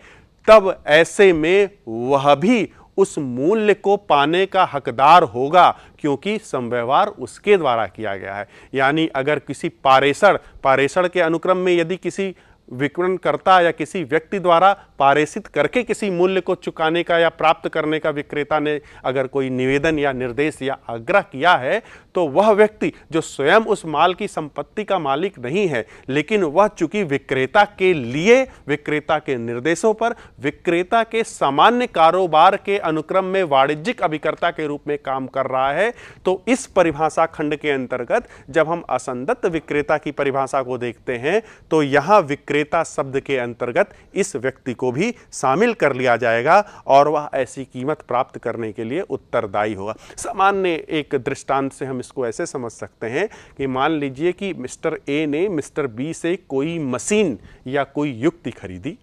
तब ऐसे में वह भी उस मूल्य को पाने का हकदार होगा क्योंकि संव्यवहार उसके द्वारा किया गया है यानी अगर किसी पारेषण पारेषण के अनुक्रम में यदि किसी विपणनकर्ता या किसी व्यक्ति द्वारा पारेषित करके किसी मूल्य को चुकाने का या प्राप्त करने का विक्रेता ने अगर कोई निवेदन या निर्देश या आग्रह किया है तो वह व्यक्ति जो स्वयं उस माल की संपत्ति का मालिक नहीं है लेकिन वह चूंकि विक्रेता के लिए विक्रेता के निर्देशों पर विक्रेता के सामान्य कारोबार के अनुक्रम में वाणिज्यिक अभिकर्ता के रूप में काम कर रहा है तो इस परिभाषा खंड के अंतर्गत जब हम असंदत्त विक्रेता की परिभाषा को देखते हैं तो यहां विक्रेता विक्रेता शब्द के अंतर्गत इस व्यक्ति को भी शामिल कर लिया जाएगा और वह ऐसी कीमत प्राप्त करने के लिए उत्तरदायी होगा सामान्य एक दृष्टांत से हम इसको ऐसे समझ सकते हैं कि मान लीजिए कि मिस्टर ए ने मिस्टर बी से कोई मशीन या कोई युक्ति खरीदी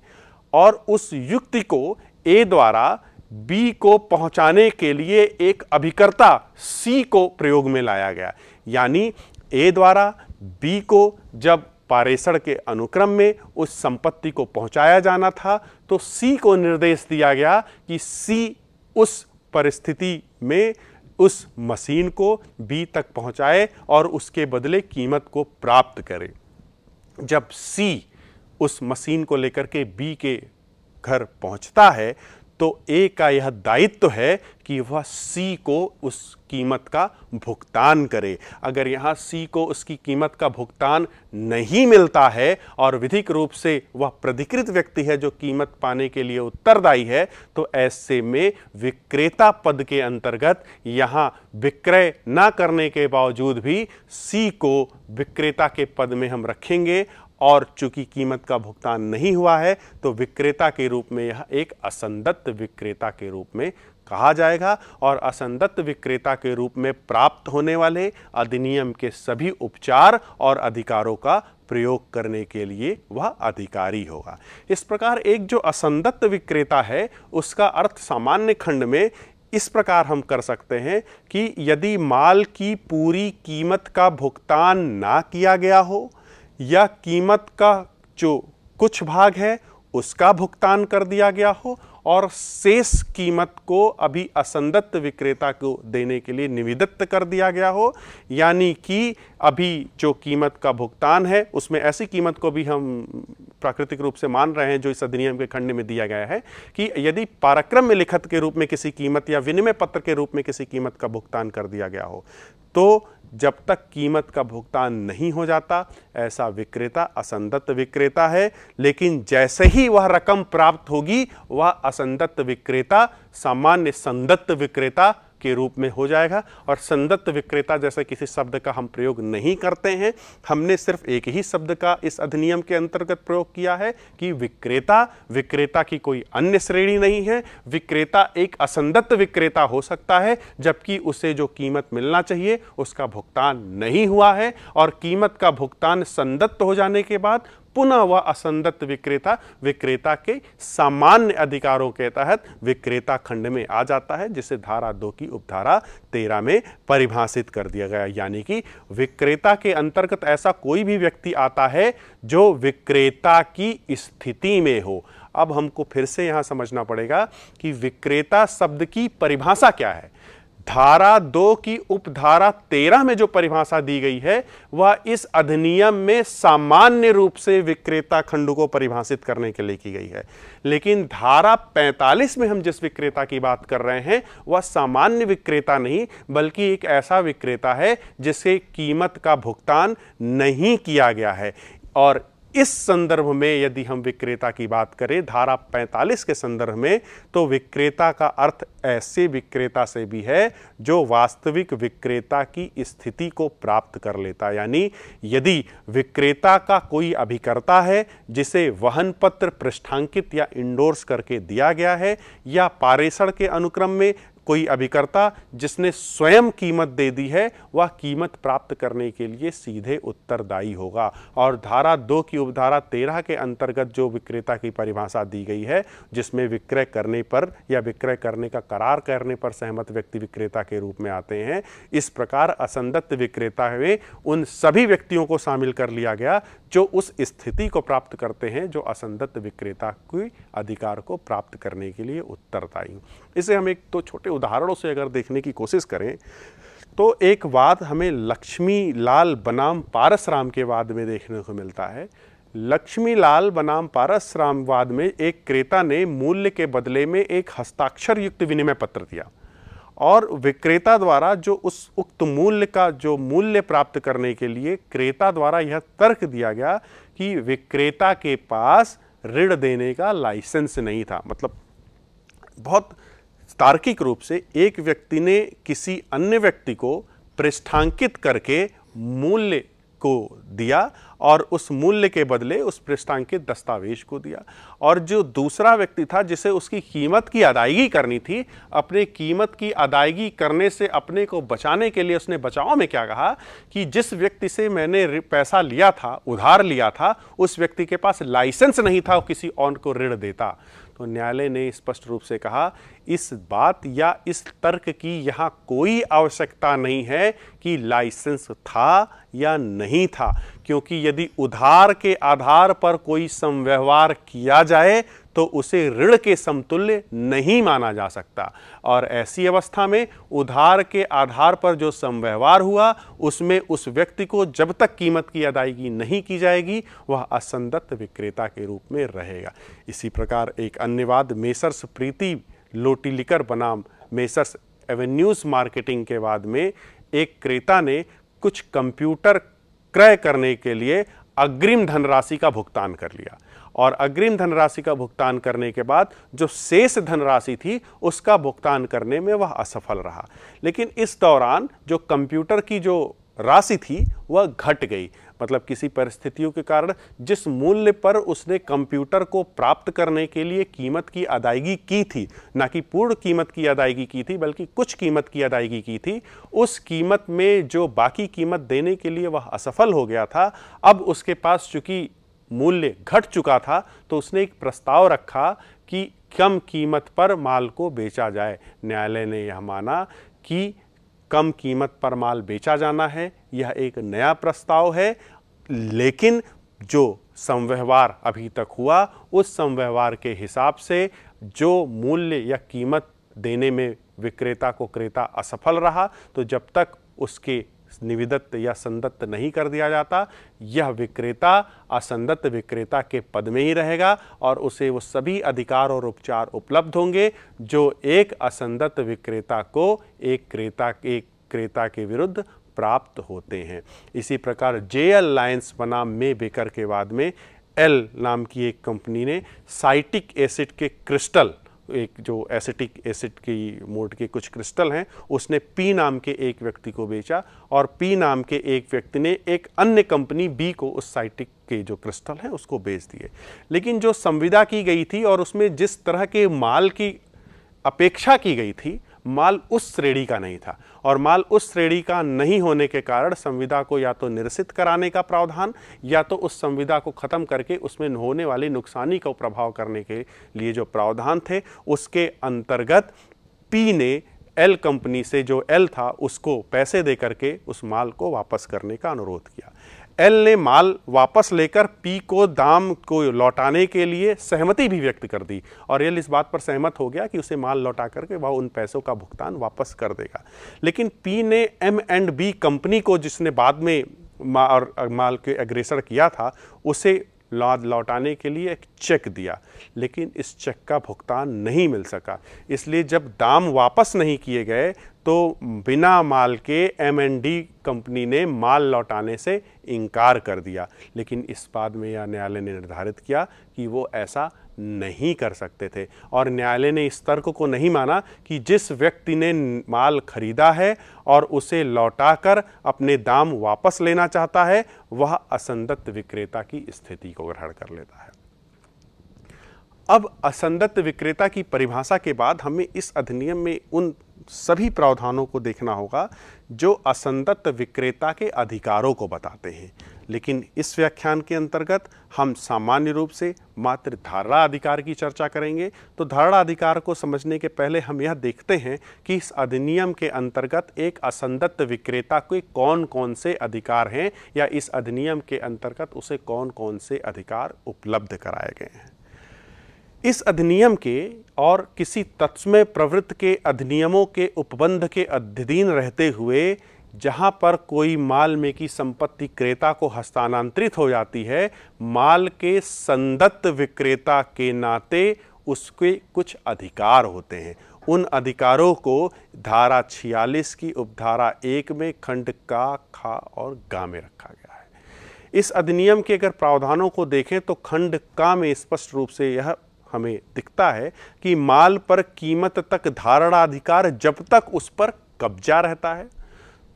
और उस युक्ति को ए द्वारा बी को पहुंचाने के लिए एक अभिकर्ता सी को प्रयोग में लाया गया यानी ए द्वारा बी को जब पारेषण के अनुक्रम में उस संपत्ति को पहुंचाया जाना था तो सी को निर्देश दिया गया कि सी उस परिस्थिति में उस मशीन को बी तक पहुंचाए और उसके बदले कीमत को प्राप्त करे जब सी उस मशीन को लेकर के बी के घर पहुंचता है तो ए का यह दायित्व तो है कि वह सी को उस कीमत का भुगतान करे अगर यहाँ सी को उसकी कीमत का भुगतान नहीं मिलता है और विधिक रूप से वह प्रधिकृत व्यक्ति है जो कीमत पाने के लिए उत्तरदायी है तो ऐसे में विक्रेता पद के अंतर्गत यहाँ विक्रय ना करने के बावजूद भी सी को विक्रेता के पद में हम रखेंगे और चूंकि कीमत का भुगतान नहीं हुआ है तो विक्रेता के रूप में यह एक असंदत्त विक्रेता के रूप में कहा जाएगा और असंदत्त विक्रेता के रूप में प्राप्त होने वाले अधिनियम के सभी उपचार और अधिकारों का प्रयोग करने के लिए वह अधिकारी होगा इस प्रकार एक जो असंदत्त विक्रेता है उसका अर्थ सामान्य खंड में इस प्रकार हम कर सकते हैं कि यदि माल की पूरी कीमत का भुगतान ना किया गया हो या कीमत का जो कुछ भाग है उसका भुगतान कर दिया गया हो और शेष कीमत को अभी असंदत्त विक्रेता को देने के लिए निविदत्त कर दिया गया हो यानी कि अभी जो कीमत का भुगतान है उसमें ऐसी कीमत को भी हम प्राकृतिक रूप से मान रहे हैं जो इस अधिनियम के खंड में दिया गया है कि यदि पाराक्रम में लिखत के रूप में किसी कीमत या विनिमय पत्र के रूप में किसी कीमत का भुगतान कर दिया गया हो तो जब तक कीमत का भुगतान नहीं हो जाता ऐसा विक्रेता असंदत्त विक्रेता है लेकिन जैसे ही वह रकम प्राप्त होगी वह असंदत्त विक्रेता सामान्य संदत्त विक्रेता के रूप में हो जाएगा और संदत्त विक्रेता जैसे किसी शब्द का हम प्रयोग नहीं करते हैं हमने सिर्फ एक ही शब्द का इस अधिनियम के अंतर्गत प्रयोग किया है कि विक्रेता विक्रेता की कोई अन्य श्रेणी नहीं है विक्रेता एक असंदत्त विक्रेता हो सकता है जबकि उसे जो कीमत मिलना चाहिए उसका भुगतान नहीं हुआ है और कीमत का भुगतान संदत्त हो जाने के बाद पुनः वह असंदत्त विक्रेता विक्रेता के सामान्य अधिकारों के तहत विक्रेता खंड में आ जाता है जिसे धारा दो की उपधारा तेरह में परिभाषित कर दिया गया यानी कि विक्रेता के अंतर्गत ऐसा कोई भी व्यक्ति आता है जो विक्रेता की स्थिति में हो अब हमको फिर से यहां समझना पड़ेगा कि विक्रेता शब्द की परिभाषा क्या है धारा दो की उपधारा तेरह में जो परिभाषा दी गई है वह इस अधिनियम में सामान्य रूप से विक्रेता खंड को परिभाषित करने के लिए की गई है लेकिन धारा पैंतालीस में हम जिस विक्रेता की बात कर रहे हैं वह सामान्य विक्रेता नहीं बल्कि एक ऐसा विक्रेता है जिसे कीमत का भुगतान नहीं किया गया है और इस संदर्भ में यदि हम विक्रेता की बात करें धारा 45 के संदर्भ में तो विक्रेता का अर्थ ऐसे विक्रेता से भी है जो वास्तविक विक्रेता की स्थिति को प्राप्त कर लेता यानी यदि विक्रेता का कोई अभिकर्ता है जिसे वहन पत्र पृष्ठांकित या इंडोर्स करके दिया गया है या पारेषण के अनुक्रम में कोई अभिकर्ता जिसने स्वयं कीमत दे दी है वह कीमत प्राप्त करने के लिए सीधे उत्तरदायी होगा और धारा दो की उपधारा तेरह के अंतर्गत जो विक्रेता की परिभाषा दी गई है जिसमें विक्रय करने पर या विक्रय करने का करार करने पर सहमत व्यक्ति विक्रेता के रूप में आते हैं इस प्रकार असंदत्त विक्रेता में उन सभी व्यक्तियों को शामिल कर लिया गया जो उस स्थिति को प्राप्त करते हैं जो असंदत्त विक्रेता के अधिकार को प्राप्त करने के लिए उत्तरदायी इसे हम एक दो तो छोटे उदाहरणों से अगर देखने की कोशिश करें तो एक वाद हमें लक्ष्मी लाल बनाम पारस राम के वाद में देखने को मिलता है लक्ष्मी लाल बनाम पारस राम वाद में एक क्रेता ने मूल्य के बदले में एक हस्ताक्षर युक्त विनिमय पत्र दिया और विक्रेता द्वारा जो उस उक्त मूल्य का जो मूल्य प्राप्त करने के लिए क्रेता द्वारा यह तर्क दिया गया कि विक्रेता के पास ऋण देने का लाइसेंस नहीं था मतलब बहुत तार्किक रूप से एक व्यक्ति ने किसी अन्य व्यक्ति को पृष्ठांकित करके मूल्य को दिया और उस मूल्य के बदले उस पृष्ठांकित दस्तावेज को दिया और जो दूसरा व्यक्ति था जिसे उसकी कीमत की अदायगी करनी थी अपने कीमत की अदायगी करने से अपने को बचाने के लिए उसने बचाव में क्या कहा कि जिस व्यक्ति से मैंने पैसा लिया था उधार लिया था उस व्यक्ति के पास लाइसेंस नहीं था किसी और को ऋण देता तो न्यायालय ने स्पष्ट रूप से कहा इस बात या इस तर्क की यहाँ कोई आवश्यकता नहीं है कि लाइसेंस था या नहीं था क्योंकि यदि उधार के आधार पर कोई संव्यवहार किया जाए तो उसे ऋण के समतुल्य नहीं माना जा सकता और ऐसी अवस्था में उधार के आधार पर जो संव्यवहार हुआ उसमें उस व्यक्ति को जब तक कीमत की अदायगी नहीं की जाएगी वह असंदत्त विक्रेता के रूप में रहेगा इसी प्रकार एक अन्य वाद मेसर्स प्रीति लोटीलिकर बनाम मेसर्स एवेन्यूज मार्केटिंग के बाद में एक क्रेता ने कुछ कंप्यूटर क्रय करने के लिए अग्रिम धनराशि का भुगतान कर लिया और अग्रिम धनराशि का भुगतान करने के बाद जो शेष धनराशि थी उसका भुगतान करने में वह असफल रहा लेकिन इस दौरान जो कंप्यूटर की जो राशि थी वह घट गई मतलब किसी परिस्थितियों के कारण जिस मूल्य पर उसने कंप्यूटर को प्राप्त करने के लिए कीमत की अदायगी की थी ना कि पूर्ण कीमत की अदायगी की थी बल्कि कुछ कीमत की अदायगी की थी उस कीमत में जो बाकी कीमत देने के लिए वह असफल हो गया था अब उसके पास चूंकि मूल्य घट चुका था तो उसने एक प्रस्ताव रखा कि कम कीमत पर माल को बेचा जाए न्यायालय ने यह माना कि कम कीमत पर माल बेचा जाना है यह एक नया प्रस्ताव है लेकिन जो संव्यवहार अभी तक हुआ उस संव्यवहार के हिसाब से जो मूल्य या कीमत देने में विक्रेता को क्रेता असफल रहा तो जब तक उसके निविदत्त या संदत्त नहीं कर दिया जाता यह विक्रेता असंदत्त विक्रेता के पद में ही रहेगा और उसे वो सभी अधिकार और उपचार उपलब्ध होंगे जो एक असंदत्त विक्रेता को एक क्रेता एक क्रेता के विरुद्ध प्राप्त होते हैं इसी प्रकार जे एल लाइन्स बनाम मे बेकर के बाद में एल नाम की एक कंपनी ने साइटिक एसिड के क्रिस्टल एक जो एसिटिक एसिड की मोड के कुछ क्रिस्टल हैं उसने पी नाम के एक व्यक्ति को बेचा और पी नाम के एक व्यक्ति ने एक अन्य कंपनी बी को उस साइटिक के जो क्रिस्टल हैं उसको बेच दिए लेकिन जो संविदा की गई थी और उसमें जिस तरह के माल की अपेक्षा की गई थी माल उस श्रेणी का नहीं था और माल उस श्रेणी का नहीं होने के कारण संविदा को या तो निरसित कराने का प्रावधान या तो उस संविदा को ख़त्म करके उसमें होने वाली नुकसानी का प्रभाव करने के लिए जो प्रावधान थे उसके अंतर्गत पी ने एल कंपनी से जो एल था उसको पैसे दे करके उस माल को वापस करने का अनुरोध किया एल ने माल वापस लेकर पी को दाम को लौटाने के लिए सहमति भी व्यक्त कर दी और एल इस बात पर सहमत हो गया कि उसे माल लौटा करके वह उन पैसों का भुगतान वापस कर देगा लेकिन पी ने एम एंड बी कंपनी को जिसने बाद में मा और माल के एग्रेसर किया था उसे लाद लौटाने के लिए एक चेक दिया लेकिन इस चेक का भुगतान नहीं मिल सका इसलिए जब दाम वापस नहीं किए गए तो बिना माल के डी कंपनी ने माल लौटाने से इनकार कर दिया लेकिन इस बाद में यह न्यायालय ने निर्धारित किया कि वो ऐसा नहीं कर सकते थे और न्यायालय ने इस तर्क को नहीं माना कि जिस व्यक्ति ने माल खरीदा है और उसे लौटाकर अपने दाम वापस लेना चाहता है वह असंदत विक्रेता की स्थिति को ग्रहण कर लेता है अब असंदत्त विक्रेता की परिभाषा के बाद हमें इस अधिनियम में उन सभी प्रावधानों को देखना होगा जो असंदत विक्रेता के अधिकारों को बताते हैं लेकिन इस व्याख्यान के अंतर्गत हम सामान्य रूप से मात्र धारणा अधिकार की चर्चा करेंगे तो धारणा अधिकार को समझने के पहले हम यह देखते हैं कि इस अधिनियम के अंतर्गत एक असंदत्त विक्रेता के कौन कौन से अधिकार हैं या इस अधिनियम के अंतर्गत उसे कौन कौन से अधिकार उपलब्ध कराए गए हैं इस अधिनियम के और किसी तत्समय प्रवृत्त के अधिनियमों के उपबंध के अधीन रहते हुए जहां पर कोई माल में की संपत्ति क्रेता को हस्तांतरित हो जाती है माल के संदत्त विक्रेता के नाते उसके कुछ अधिकार होते हैं उन अधिकारों को धारा छियालीस की उपधारा एक में खंड का खा और गा में रखा गया है इस अधिनियम के अगर प्रावधानों को देखें तो खंड का में स्पष्ट रूप से यह हमें दिखता है कि माल पर कीमत तक धारणाधिकार जब तक उस पर कब्जा रहता है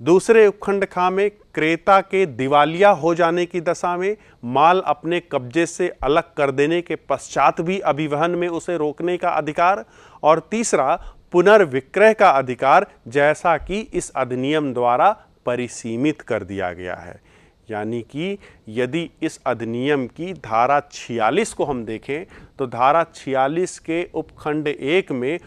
दूसरे उपखंड खा में क्रेता के दिवालिया हो जाने की दशा में माल अपने कब्जे से अलग कर देने के पश्चात भी अभिवहन में उसे रोकने का अधिकार और तीसरा पुनर्विक्रय का अधिकार जैसा कि इस अधिनियम द्वारा परिसीमित कर दिया गया है यानी कि यदि इस अधिनियम की धारा 46 को हम देखें तो धारा 46 के उपखंड एक में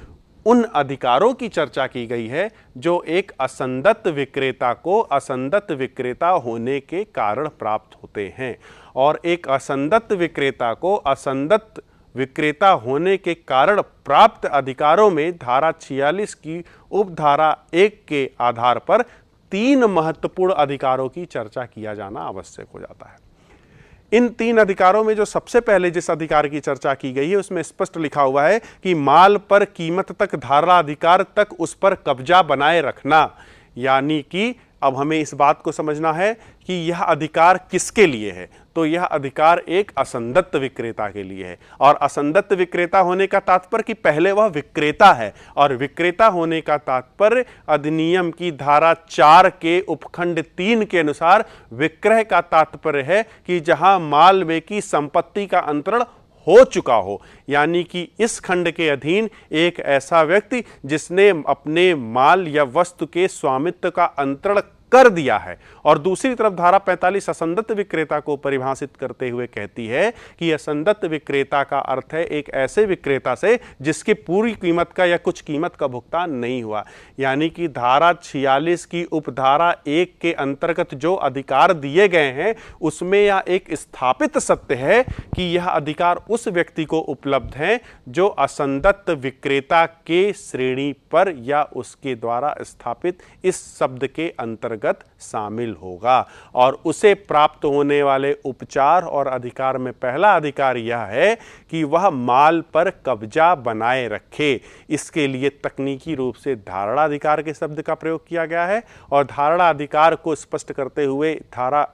उन अधिकारों की चर्चा की गई है जो एक असंदत विक्रेता को असंदत विक्रेता होने के कारण प्राप्त होते हैं और एक असंदत विक्रेता को असंदत विक्रेता होने के कारण प्राप्त अधिकारों में धारा 46 की उपधारा एक के आधार पर तीन महत्वपूर्ण अधिकारों की चर्चा किया जाना आवश्यक हो जाता है इन तीन अधिकारों में जो सबसे पहले जिस अधिकार की चर्चा की गई है उसमें स्पष्ट लिखा हुआ है कि माल पर कीमत तक धारा अधिकार तक उस पर कब्जा बनाए रखना यानी कि अब हमें इस बात को समझना है कि यह अधिकार किसके लिए है तो यह अधिकार एक असंदत्त विक्रेता के लिए है और असंदत्त विक्रेता होने का तात्पर्य कि पहले वह विक्रेता है और विक्रेता होने का तात्पर्य अधिनियम की धारा चार के उपखंड तीन के अनुसार विक्रय का तात्पर्य है कि जहां माल में की संपत्ति का अंतरण हो चुका हो यानी कि इस खंड के अधीन एक ऐसा व्यक्ति जिसने अपने माल या वस्तु के स्वामित्व का अंतरण कर दिया है और दूसरी तरफ धारा 45 असंदत्त विक्रेता को परिभाषित करते हुए कहती है कि असंदत्त विक्रेता का अर्थ है एक ऐसे विक्रेता से जिसकी पूरी कीमत का या कुछ कीमत का भुगतान नहीं हुआ यानी कि धारा 46 की उपधारा एक के अंतर्गत जो अधिकार दिए गए हैं उसमें यह एक स्थापित सत्य है कि यह अधिकार उस व्यक्ति को उपलब्ध है जो असंदत्त विक्रेता के श्रेणी पर या उसके द्वारा स्थापित इस शब्द के अंतर्गत अंतर्गत शामिल होगा और उसे प्राप्त होने वाले उपचार और अधिकार में पहला अधिकार यह है कि वह माल पर कब्जा बनाए रखे इसके लिए तकनीकी रूप से धारणा अधिकार के शब्द का प्रयोग किया गया है और धारणा अधिकार को स्पष्ट करते हुए धारा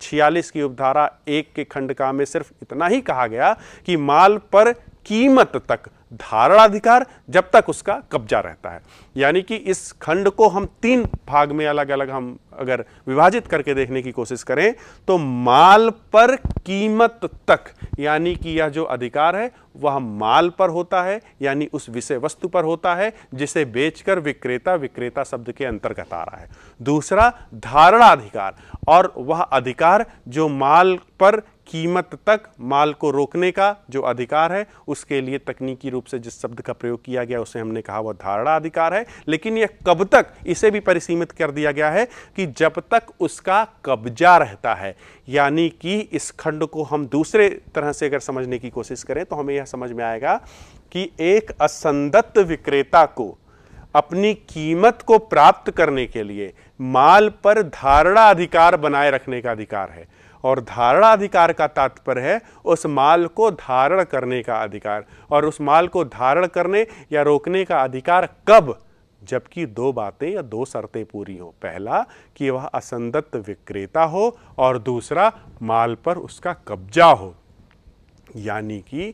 छियालीस की उपधारा एक के खंड का में सिर्फ इतना ही कहा गया कि माल पर कीमत तक धारणाधिकार जब तक उसका कब्जा रहता है यानी कि इस खंड को हम तीन भाग में अलग अलग हम अगर विभाजित करके देखने की कोशिश करें तो माल पर कीमत तक यानी कि यह जो अधिकार है वह माल पर होता है यानी उस विषय वस्तु पर होता है जिसे बेचकर विक्रेता विक्रेता शब्द के अंतर्गत आ रहा है दूसरा धारणा अधिकार और वह अधिकार जो माल पर कीमत तक माल को रोकने का जो अधिकार है उसके लिए तकनीकी रूप से जिस शब्द का प्रयोग किया गया उसे हमने कहा वह धारणा अधिकार है लेकिन यह कब तक इसे भी परिसीमित कर दिया गया है कि जब तक उसका कब्जा रहता है यानी कि इस खंड को हम दूसरे तरह से अगर समझने की कोशिश करें तो हमें यह समझ में आएगा कि एक असंदत्त विक्रेता को अपनी कीमत को प्राप्त करने के लिए माल पर धारणा अधिकार बनाए रखने का अधिकार है और धारणा अधिकार का तात्पर्य है उस माल को धारण करने का अधिकार और उस माल को धारण करने या रोकने का अधिकार कब जबकि दो बातें या दो शर्तें पूरी हों पहला कि वह असंदत्त विक्रेता हो और दूसरा माल पर उसका कब्जा हो यानी कि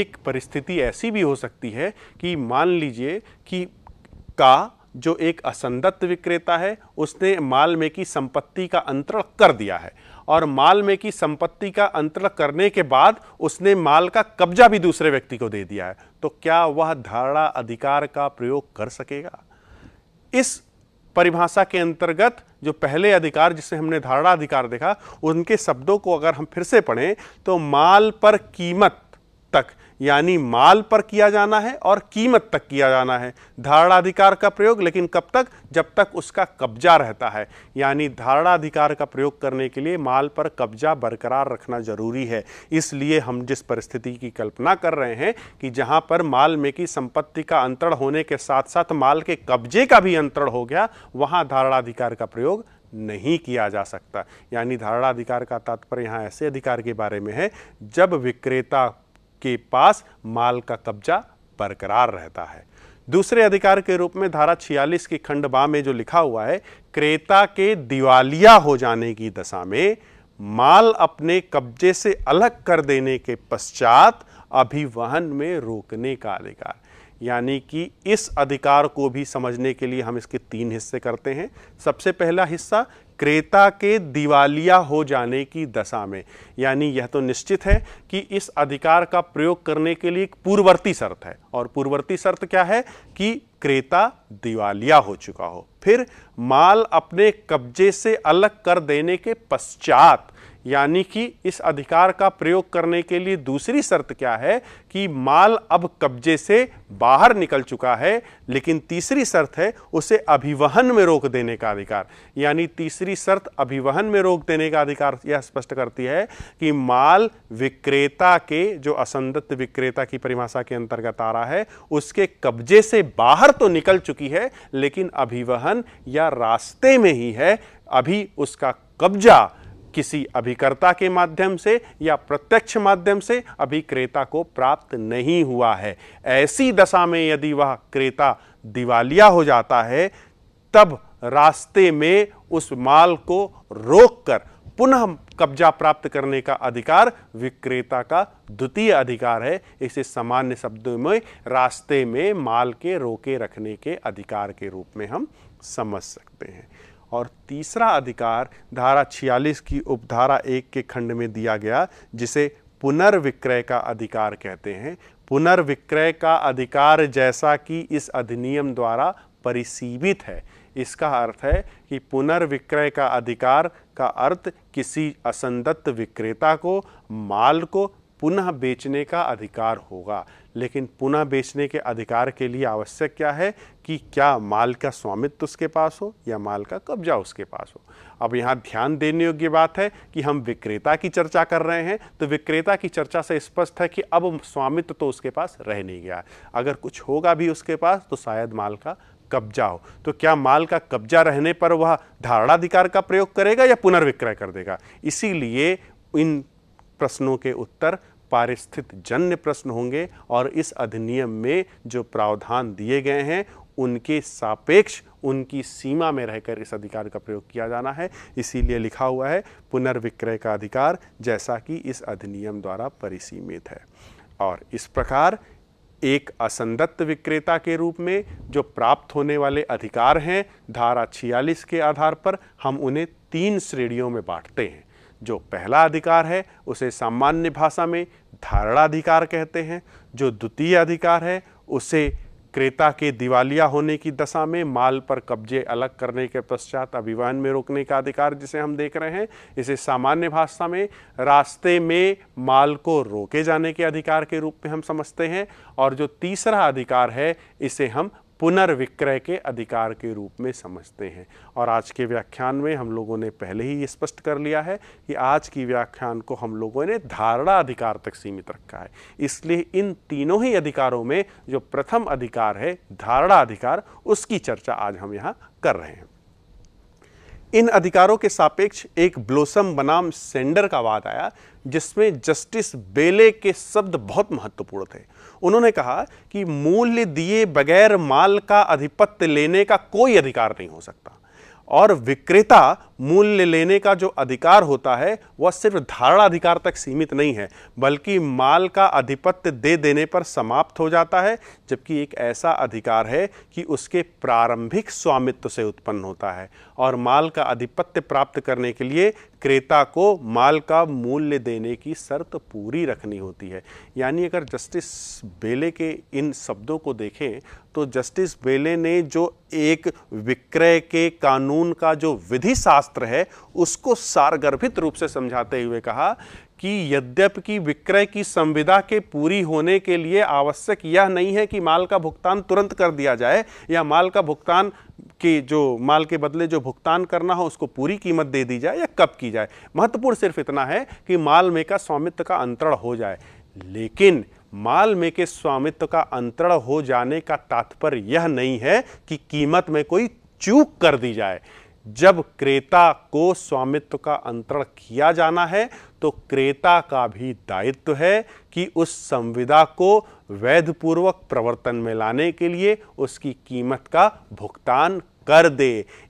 एक परिस्थिति ऐसी भी हो सकती है कि मान लीजिए कि का जो एक असंदत्त विक्रेता है उसने माल में की संपत्ति का अंतरण कर दिया है और माल में की संपत्ति का अंतर करने के बाद उसने माल का कब्जा भी दूसरे व्यक्ति को दे दिया है तो क्या वह धारणा अधिकार का प्रयोग कर सकेगा इस परिभाषा के अंतर्गत जो पहले अधिकार जिसे हमने धारणा अधिकार देखा उनके शब्दों को अगर हम फिर से पढ़ें तो माल पर कीमत तक यानी माल पर किया जाना है और कीमत तक किया जाना है धारणाधिकार का प्रयोग लेकिन कब तक जब तक उसका कब्जा रहता है यानी धारणाधिकार का प्रयोग करने के लिए माल पर कब्जा बरकरार रखना जरूरी है इसलिए हम जिस परिस्थिति की कल्पना कर रहे हैं कि जहाँ पर माल में की संपत्ति का अंतरण होने के साथ साथ माल के कब्जे का भी अंतरण हो गया वहाँ धारणाधिकार का प्रयोग नहीं किया जा सकता यानी धारणाधिकार का तात्पर्य यहाँ ऐसे अधिकार के बारे में है जब विक्रेता के पास माल का कब्जा बरकरार रहता है दूसरे अधिकार के रूप में धारा 46 की खंड बा में जो लिखा हुआ है क्रेता के दिवालिया हो जाने की दशा में माल अपने कब्जे से अलग कर देने के पश्चात अभिवहन में रोकने का अधिकार यानी कि इस अधिकार को भी समझने के लिए हम इसके तीन हिस्से करते हैं सबसे पहला हिस्सा क्रेता के दिवालिया हो जाने की दशा में यानी यह तो निश्चित है कि इस अधिकार का प्रयोग करने के लिए एक पूर्ववर्ती शर्त है और पूर्ववर्ती शर्त क्या है कि क्रेता दिवालिया हो चुका हो फिर माल अपने कब्जे से अलग कर देने के पश्चात यानी कि इस अधिकार का प्रयोग करने के लिए दूसरी शर्त क्या है कि माल अब कब्जे से बाहर निकल चुका है लेकिन तीसरी शर्त है उसे अभिवहन में रोक देने का अधिकार यानी तीसरी शर्त अभिवहन में रोक देने का अधिकार यह स्पष्ट करती है कि माल विक्रेता के जो असंदत्त विक्रेता की परिभाषा के अंतर्गत आ रहा है उसके कब्जे से बाहर तो निकल चुकी है लेकिन अभिवहन या रास्ते में ही है अभी उसका कब्जा किसी अभिकर्ता के माध्यम से या प्रत्यक्ष माध्यम से अभिक्रेता को प्राप्त नहीं हुआ है ऐसी दशा में यदि वह क्रेता दिवालिया हो जाता है तब रास्ते में उस माल को रोककर पुनः कब्जा प्राप्त करने का अधिकार विक्रेता का द्वितीय अधिकार है इसे सामान्य शब्दों में रास्ते में माल के रोके रखने के अधिकार के रूप में हम समझ सकते हैं और तीसरा अधिकार धारा 46 की उपधारा एक के खंड में दिया गया जिसे पुनर्विक्रय का अधिकार कहते हैं पुनर्विक्रय का अधिकार जैसा कि इस अधिनियम द्वारा परिसीमित है इसका अर्थ है कि पुनर्विक्रय का अधिकार का अर्थ किसी असंदत्त विक्रेता को माल को पुनः बेचने का अधिकार होगा लेकिन पुनः बेचने के अधिकार के लिए आवश्यक क्या है कि क्या माल का स्वामित्व उसके पास हो या माल का कब्जा उसके पास हो अब यहाँ ध्यान देने योग्य बात है कि हम विक्रेता की चर्चा कर रहे हैं तो विक्रेता की चर्चा से स्पष्ट है कि अब स्वामित्व तो उसके पास रह नहीं गया अगर कुछ होगा भी उसके पास तो शायद माल का कब्जा हो तो क्या माल का कब्जा रहने पर वह धारणाधिकार का प्रयोग करेगा या पुनर्विक्रय कर देगा इसीलिए इन प्रश्नों के उत्तर पारिस्थित जन्य प्रश्न होंगे और इस अधिनियम में जो प्रावधान दिए गए हैं उनके सापेक्ष उनकी सीमा में रहकर इस अधिकार का प्रयोग किया जाना है इसीलिए लिखा हुआ है पुनर्विक्रय का अधिकार जैसा कि इस अधिनियम द्वारा परिसीमित है और इस प्रकार एक असंदत्त विक्रेता के रूप में जो प्राप्त होने वाले अधिकार हैं धारा छियालीस के आधार पर हम उन्हें तीन श्रेणियों में बांटते हैं जो पहला अधिकार है उसे सामान्य भाषा में धारणाधिकार कहते हैं जो द्वितीय अधिकार है उसे क्रेता के दिवालिया होने की दशा में माल पर कब्जे अलग करने के पश्चात अभिवाहन में रोकने का अधिकार जिसे हम देख रहे हैं इसे सामान्य भाषा में रास्ते में माल को रोके जाने के अधिकार के रूप में हम समझते हैं और जो तीसरा अधिकार है इसे हम पुनर्विक्रय के अधिकार के रूप में समझते हैं और आज के व्याख्यान में हम लोगों ने पहले ही ये स्पष्ट कर लिया है कि आज की व्याख्यान को हम लोगों ने धारणा अधिकार तक सीमित रखा है इसलिए इन तीनों ही अधिकारों में जो प्रथम अधिकार है धारणा अधिकार उसकी चर्चा आज हम यहाँ कर रहे हैं इन अधिकारों के सापेक्ष एक ब्लोसम बनाम सेंडर का वाद आया जिसमें जस्टिस बेले के शब्द बहुत महत्वपूर्ण थे उन्होंने कहा कि मूल्य दिए बगैर माल का अधिपत्य लेने का कोई अधिकार नहीं हो सकता और विक्रेता मूल्य लेने का जो अधिकार होता है वह सिर्फ धारणा अधिकार तक सीमित नहीं है बल्कि माल का अधिपत्य दे देने पर समाप्त हो जाता है जबकि एक ऐसा अधिकार है कि उसके प्रारंभिक स्वामित्व से उत्पन्न होता है और माल का आधिपत्य प्राप्त करने के लिए क्रेता को माल का मूल्य देने की शर्त पूरी रखनी होती है यानी अगर जस्टिस बेले के इन शब्दों को देखें तो जस्टिस बेले ने जो एक विक्रय के कानून का जो विधि शास्त्र है उसको सारगर्भित रूप से समझाते हुए कहा कि यद्यप की विक्रय की संविदा के पूरी होने के लिए आवश्यक यह नहीं है कि माल का भुगतान तुरंत कर दिया जाए या माल का भुगतान कि जो माल के बदले जो भुगतान करना हो उसको पूरी कीमत दे दी जाए या कब की जाए महत्वपूर्ण सिर्फ इतना है कि माल में का स्वामित्व का अंतरण हो जाए लेकिन माल में के स्वामित्व का अंतरण हो जाने का तात्पर्य यह नहीं है कि कीमत में कोई चूक कर दी जाए जब क्रेता को स्वामित्व का अंतरण किया जाना है तो क्रेता का भी दायित्व है कि उस संविदा को वैधपूर्वक प्रवर्तन में लाने के लिए उसकी कीमत का भुगतान कर दे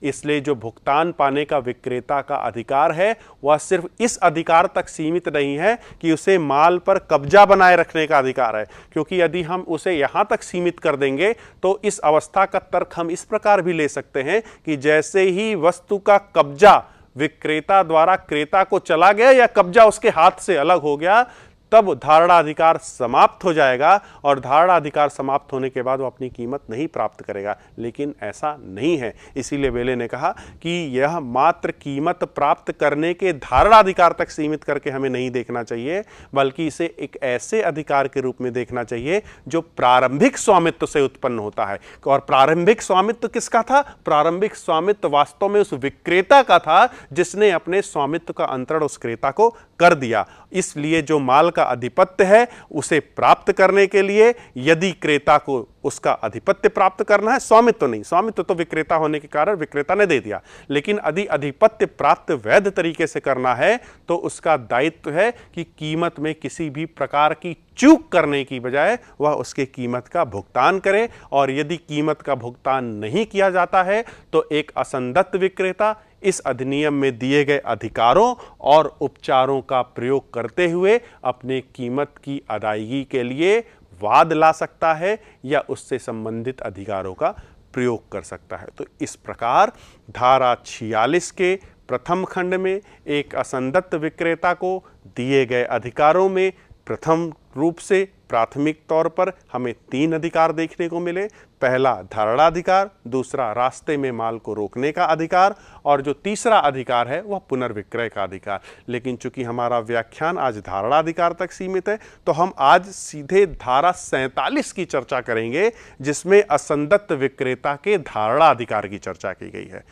इसलिए जो भुगतान पाने का विक्रेता का अधिकार है वह सिर्फ इस अधिकार तक सीमित नहीं है कि उसे माल पर कब्जा बनाए रखने का अधिकार है क्योंकि यदि हम उसे यहाँ तक सीमित कर देंगे तो इस अवस्था का तर्क हम इस प्रकार भी ले सकते हैं कि जैसे ही वस्तु का कब्जा विक्रेता द्वारा क्रेता को चला गया या कब्जा उसके हाथ से अलग हो गया तब धारणा अधिकार समाप्त हो जाएगा और धारणा अधिकार समाप्त होने के बाद वो अपनी कीमत नहीं प्राप्त करेगा लेकिन ऐसा नहीं है इसीलिए वेले ने कहा कि यह मात्र कीमत प्राप्त करने के धारणा अधिकार तक सीमित करके हमें नहीं देखना चाहिए बल्कि इसे एक ऐसे अधिकार के रूप में देखना चाहिए जो प्रारंभिक स्वामित्व से उत्पन्न होता है और प्रारंभिक स्वामित्व किसका था प्रारंभिक स्वामित्व वास्तव में उस विक्रेता का था जिसने अपने स्वामित्व का अंतरण उस क्रेता को कर दिया इसलिए जो माल का अधिपत्य है उसे प्राप्त करने के लिए यदि क्रेता को उसका अधिपत्य प्राप्त करना है स्वामित्व तो नहीं स्वामित्व तो, तो विक्रेता होने के कारण विक्रेता ने दे दिया लेकिन यदि अधिपत्य प्राप्त वैध तरीके से करना है तो उसका दायित्व है कि कीमत में किसी भी प्रकार की चूक करने की बजाय वह उसके कीमत का भुगतान करे और यदि कीमत का भुगतान नहीं किया जाता है तो एक असंदत्त विक्रेता इस अधिनियम में दिए गए अधिकारों और उपचारों का प्रयोग करते हुए अपने कीमत की अदायगी के लिए वाद ला सकता है या उससे संबंधित अधिकारों का प्रयोग कर सकता है तो इस प्रकार धारा छियालीस के प्रथम खंड में एक असंदत्त विक्रेता को दिए गए अधिकारों में प्रथम रूप से प्राथमिक तौर पर हमें तीन अधिकार देखने को मिले पहला धारणा अधिकार दूसरा रास्ते में माल को रोकने का अधिकार और जो तीसरा अधिकार है वह पुनर्विक्रय का अधिकार लेकिन चूंकि हमारा व्याख्यान आज धारणा अधिकार तक सीमित है तो हम आज सीधे धारा सैंतालीस की चर्चा करेंगे जिसमें असंदत्त विक्रेता के धारणा अधिकार की चर्चा की गई है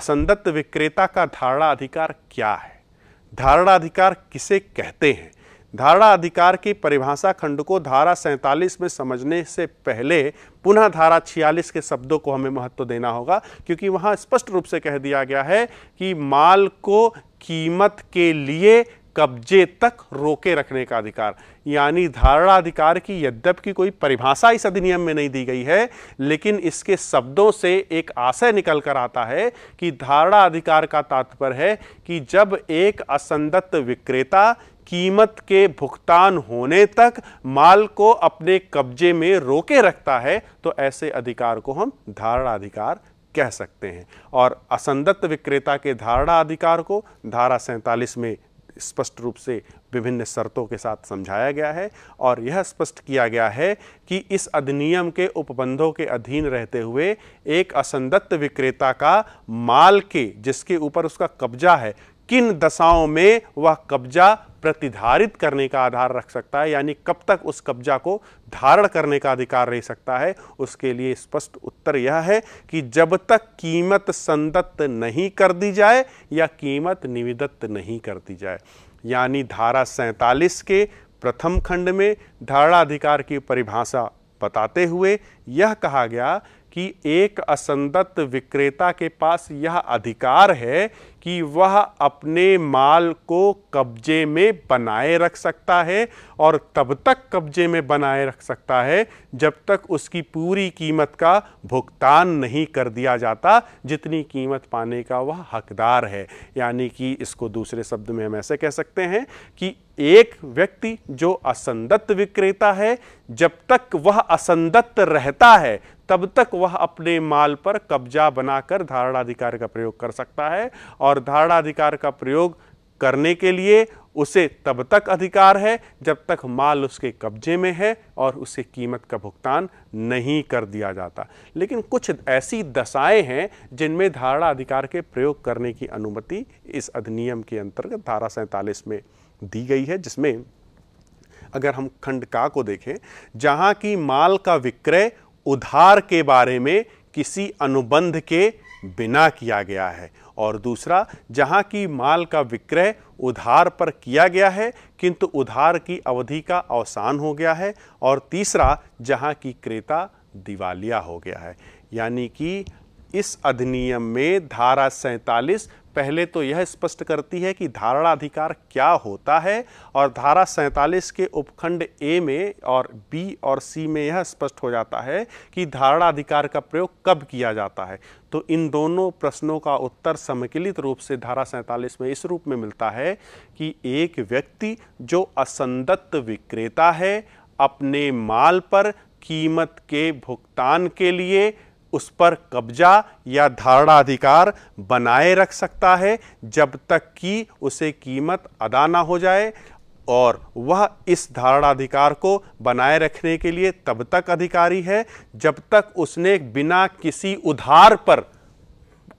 असंदत्त विक्रेता का धारणा अधिकार क्या है धारणा अधिकार किसे कहते हैं धारा अधिकार की परिभाषा खंड को धारा 47 में समझने से पहले पुनः धारा 46 के शब्दों को हमें महत्व देना होगा क्योंकि वहाँ स्पष्ट रूप से कह दिया गया है कि माल को कीमत के लिए कब्जे तक रोके रखने का अधिकार यानी धारणा अधिकार की यद्यप की कोई परिभाषा इस अधिनियम में नहीं दी गई है लेकिन इसके शब्दों से एक आशय निकल कर आता है कि धारणा अधिकार का तात्पर्य है कि जब एक असंदत्त विक्रेता कीमत के भुगतान होने तक माल को अपने कब्जे में रोके रखता है तो ऐसे अधिकार को हम धारणा अधिकार कह सकते हैं और असंदत्त विक्रेता के धारणा अधिकार को धारा सैंतालीस में स्पष्ट रूप से विभिन्न शर्तों के साथ समझाया गया है और यह स्पष्ट किया गया है कि इस अधिनियम के उपबंधों के अधीन रहते हुए एक असंदत्त विक्रेता का माल के जिसके ऊपर उसका कब्जा है किन दशाओं में वह कब्जा प्रतिधारित करने का आधार रख सकता है यानी कब तक उस कब्जा को धारण करने का अधिकार रह सकता है उसके लिए स्पष्ट उत्तर यह है कि जब तक कीमत संदत्त नहीं कर दी जाए या कीमत निविदत्त नहीं कर दी जाए यानी धारा सैंतालीस के प्रथम खंड में धारणाधिकार की परिभाषा बताते हुए यह कहा गया कि एक असंदत विक्रेता के पास यह अधिकार है कि वह अपने माल को कब्जे में बनाए रख सकता है और तब तक कब्जे में बनाए रख सकता है जब तक उसकी पूरी कीमत का भुगतान नहीं कर दिया जाता जितनी कीमत पाने का वह हकदार है यानी कि इसको दूसरे शब्द में हम ऐसे कह सकते हैं कि एक व्यक्ति जो असंदत्त विक्रेता है जब तक वह असंदत रहता है तब तक वह अपने माल पर कब्जा बनाकर धारणाधिकार का प्रयोग कर सकता है और धारणाधिकार का प्रयोग करने के लिए उसे तब तक अधिकार है जब तक माल उसके कब्जे में है और उसे कीमत का भुगतान नहीं कर दिया जाता लेकिन कुछ ऐसी दशाएं हैं जिनमें धारणा अधिकार के प्रयोग करने की अनुमति इस अधिनियम के अंतर्गत धारा सैंतालीस में दी गई है जिसमें अगर हम खंड का को देखें जहाँ की माल का विक्रय उधार के बारे में किसी अनुबंध के बिना किया गया है और दूसरा जहाँ की माल का विक्रय उधार पर किया गया है किंतु उधार की अवधि का अवसान हो गया है और तीसरा जहाँ की क्रेता दिवालिया हो गया है यानी कि इस अधिनियम में धारा सैतालीस पहले तो यह स्पष्ट करती है कि धारणा अधिकार क्या होता है और धारा सैतालीस के उपखंड ए में और बी और सी में यह स्पष्ट हो जाता है कि धारणा अधिकार का प्रयोग कब किया जाता है तो इन दोनों प्रश्नों का उत्तर समकिलित रूप से धारा सैतालीस में इस रूप में मिलता है कि एक व्यक्ति जो असंदत्त विक्रेता है अपने माल पर कीमत के भुगतान के लिए उस पर कब्जा या धारणाधिकार बनाए रख सकता है जब तक कि उसे कीमत अदा ना हो जाए और वह इस धारणाधिकार को बनाए रखने के लिए तब तक अधिकारी है जब तक उसने बिना किसी उधार पर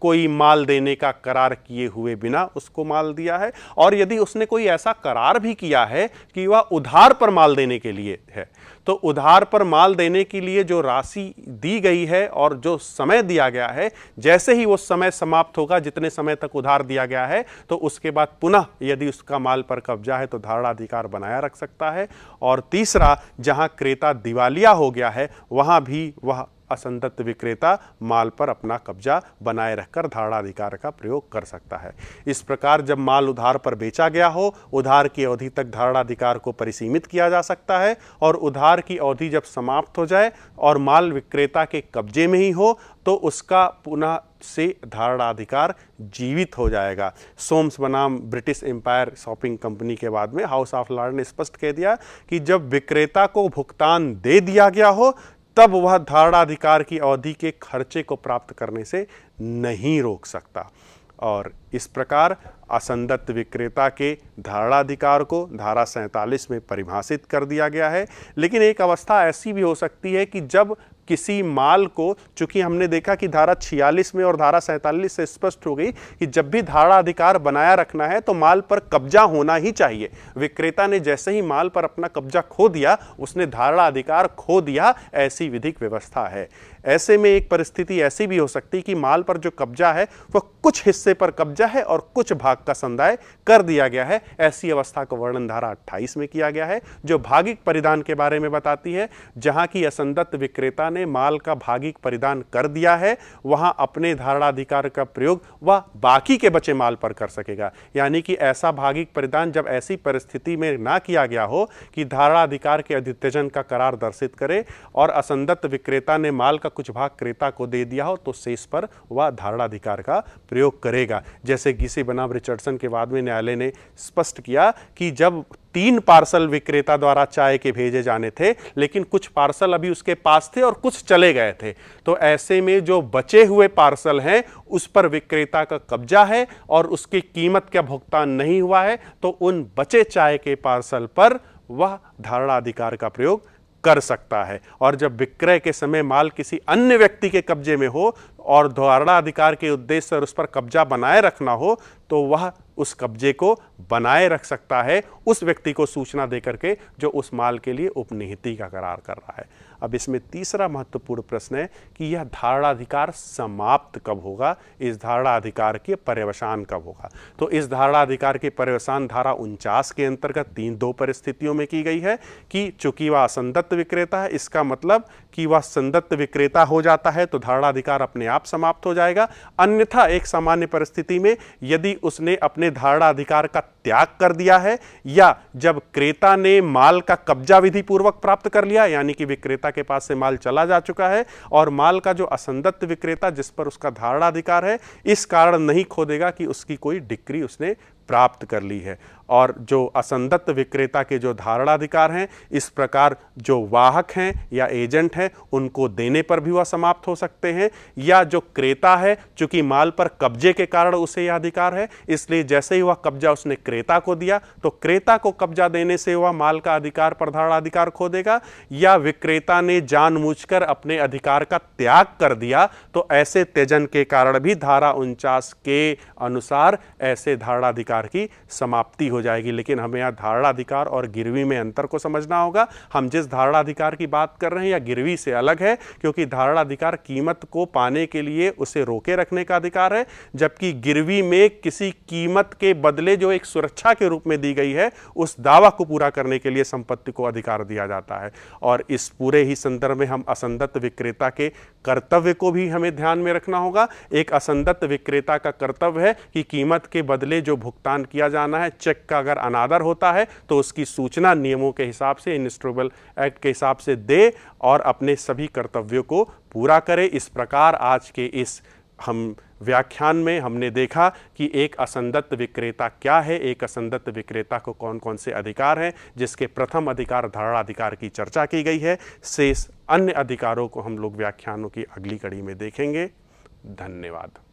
कोई माल देने का करार किए हुए बिना उसको माल दिया है और यदि उसने कोई ऐसा करार भी किया है कि वह उधार पर माल देने के लिए है तो उधार पर माल देने के लिए जो राशि दी गई है और जो समय दिया गया है जैसे ही वो समय समाप्त होगा जितने समय तक उधार दिया गया है तो उसके बाद पुनः यदि उसका माल पर कब्जा है तो धारणाधिकार बनाया रख सकता है और तीसरा जहां क्रेता दिवालिया हो गया है वहां भी वह असंदत्त विक्रेता माल पर अपना कब्जा बनाए रखकर धारणाधिकार का प्रयोग कर सकता है इस प्रकार जब माल उधार पर बेचा गया हो उधार की अवधि तक धारणाधिकार को परिसीमित किया जा सकता है और उधार की अवधि जब समाप्त हो जाए और माल विक्रेता के कब्जे में ही हो तो उसका पुनः से धारणाधिकार जीवित हो जाएगा सोम्स बनाम ब्रिटिश एम्पायर शॉपिंग कंपनी के बाद में हाउस ऑफ लॉर्ड ने स्पष्ट कह दिया कि जब विक्रेता को भुगतान दे दिया गया हो तब वह धारणाधिकार की अवधि के खर्चे को प्राप्त करने से नहीं रोक सकता और इस प्रकार असंदत्त विक्रेता के धारणाधिकार को धारा सैंतालीस में परिभाषित कर दिया गया है लेकिन एक अवस्था ऐसी भी हो सकती है कि जब किसी माल को चूंकि हमने देखा कि धारा 46 में और धारा 47 से स्पष्ट हो गई कि जब भी धारा अधिकार बनाया रखना है तो माल पर कब्जा होना ही चाहिए विक्रेता ने जैसे ही माल पर अपना कब्जा खो दिया उसने धारा अधिकार खो दिया ऐसी विधिक व्यवस्था है ऐसे में एक परिस्थिति ऐसी भी हो सकती कि माल पर जो कब्जा है वह कुछ हिस्से पर कब्जा है और कुछ भाग का संदाय कर दिया गया है ऐसी अवस्था का वर्णन धारा अट्ठाईस में किया गया है जो भागिक परिधान के बारे में बताती है जहां की असंदत्त विक्रेता ने माल का भागिक परिधान कर दिया है वहां अपने धारणाधिकार का प्रयोग वह बाकी के बचे माल पर कर सकेगा यानी कि ऐसा भागिक परिधान जब ऐसी परिस्थिति में ना किया गया हो कि धारणाधिकार के अधित्यजन का करार दर्शित करे और असंदत्त विक्रेता ने माल का कुछ भाग क्रेता को दे दिया हो तो शेष पर वह धारणाधिकार का प्रयोग करेगा जैसे गीसी बनाम रिचर्डसन के बाद में न्यायालय ने स्पष्ट किया कि जब तीन पार्सल विक्रेता द्वारा चाय के भेजे जाने थे लेकिन कुछ पार्सल अभी उसके पास थे और कुछ चले गए थे तो ऐसे में जो बचे हुए पार्सल हैं उस पर विक्रेता का कब्जा है और उसकी कीमत का भुगतान नहीं हुआ है तो उन बचे चाय के पार्सल पर वह धारणाधिकार का प्रयोग कर सकता है और जब विक्रय के समय माल किसी अन्य व्यक्ति के कब्जे में हो और धारणा अधिकार के उद्देश्य से उस पर कब्जा बनाए रखना हो तो वह उस कब्जे को बनाए रख सकता है उस व्यक्ति को सूचना दे करके जो उस माल के लिए उपनिहिति का करार कर रहा है अब इसमें तीसरा महत्वपूर्ण प्रश्न है कि यह धारणाधिकार समाप्त कब होगा इस धारणाधिकार के पर्यवसान कब होगा तो इस धारणाधिकार के पर्यवसान धारा उनचास के अंतर्गत तीन दो परिस्थितियों में की गई है कि चूंकि वह असंदत्त विक्रेता है इसका मतलब कि वह संदत्त विक्रेता हो जाता है तो धारणाधिकार अपने आप समाप्त हो जाएगा अन्यथा एक सामान्य परिस्थिति में यदि उसने अपने धारणाधिकार का त्याग कर दिया है या जब क्रेता ने माल का कब्जा विधि पूर्वक प्राप्त कर लिया यानी कि विक्रेता के पास से माल चला जा चुका है और माल का जो असंदत्त विक्रेता जिस पर उसका धारणाधिकार है इस कारण नहीं खो देगा कि उसकी कोई डिक्री उसने प्राप्त कर ली है और जो असंदत्त विक्रेता के जो धारणाधिकार हैं इस प्रकार जो वाहक हैं या एजेंट हैं उनको देने पर भी वह समाप्त हो सकते हैं या जो क्रेता है चूंकि माल पर कब्जे के कारण उसे यह अधिकार है इसलिए जैसे ही वह कब्जा उसने क्रेता को दिया तो क्रेता को कब्जा देने से वह माल का अधिकार पर धारणाधिकार खो देगा या विक्रेता ने जानबूझकर अपने अधिकार का त्याग कर दिया तो ऐसे त्यजन के कारण भी धारा उनचास के अनुसार ऐसे धारणाधिकार की समाप्ति हो जाएगी लेकिन हमें यहाँ धारणाधिकार और गिरवी में अंतर को समझना होगा हम जिस धारणाधिकार की बात कर रहे हैं या गिरवी से अलग है क्योंकि धारणाधिकार कीमत को पाने के लिए उसे रोके रखने का अधिकार है जबकि गिरवी में किसी कीमत के बदले जो एक सुरक्षा के रूप में दी गई है उस दावा को पूरा करने के लिए संपत्ति को अधिकार दिया जाता है और इस पूरे ही संदर्भ में हम असंदत्त विक्रेता के कर्तव्य को भी हमें ध्यान में रखना होगा एक असंदत्त विक्रेता का कर्तव्य है कि कीमत के बदले जो भुगतान किया जाना है चेक का अगर अनादर होता है तो उसकी सूचना नियमों के हिसाब से इनस्ट्रोबल एक्ट के हिसाब से दे और अपने सभी कर्तव्यों को पूरा करे इस प्रकार आज के इस हम व्याख्यान में हमने देखा कि एक असंदत्त विक्रेता क्या है एक असंदत्त विक्रेता को कौन कौन से अधिकार हैं जिसके प्रथम अधिकार धारणाधिकार की चर्चा की गई है शेष अन्य अधिकारों को हम लोग व्याख्यानों की अगली कड़ी में देखेंगे धन्यवाद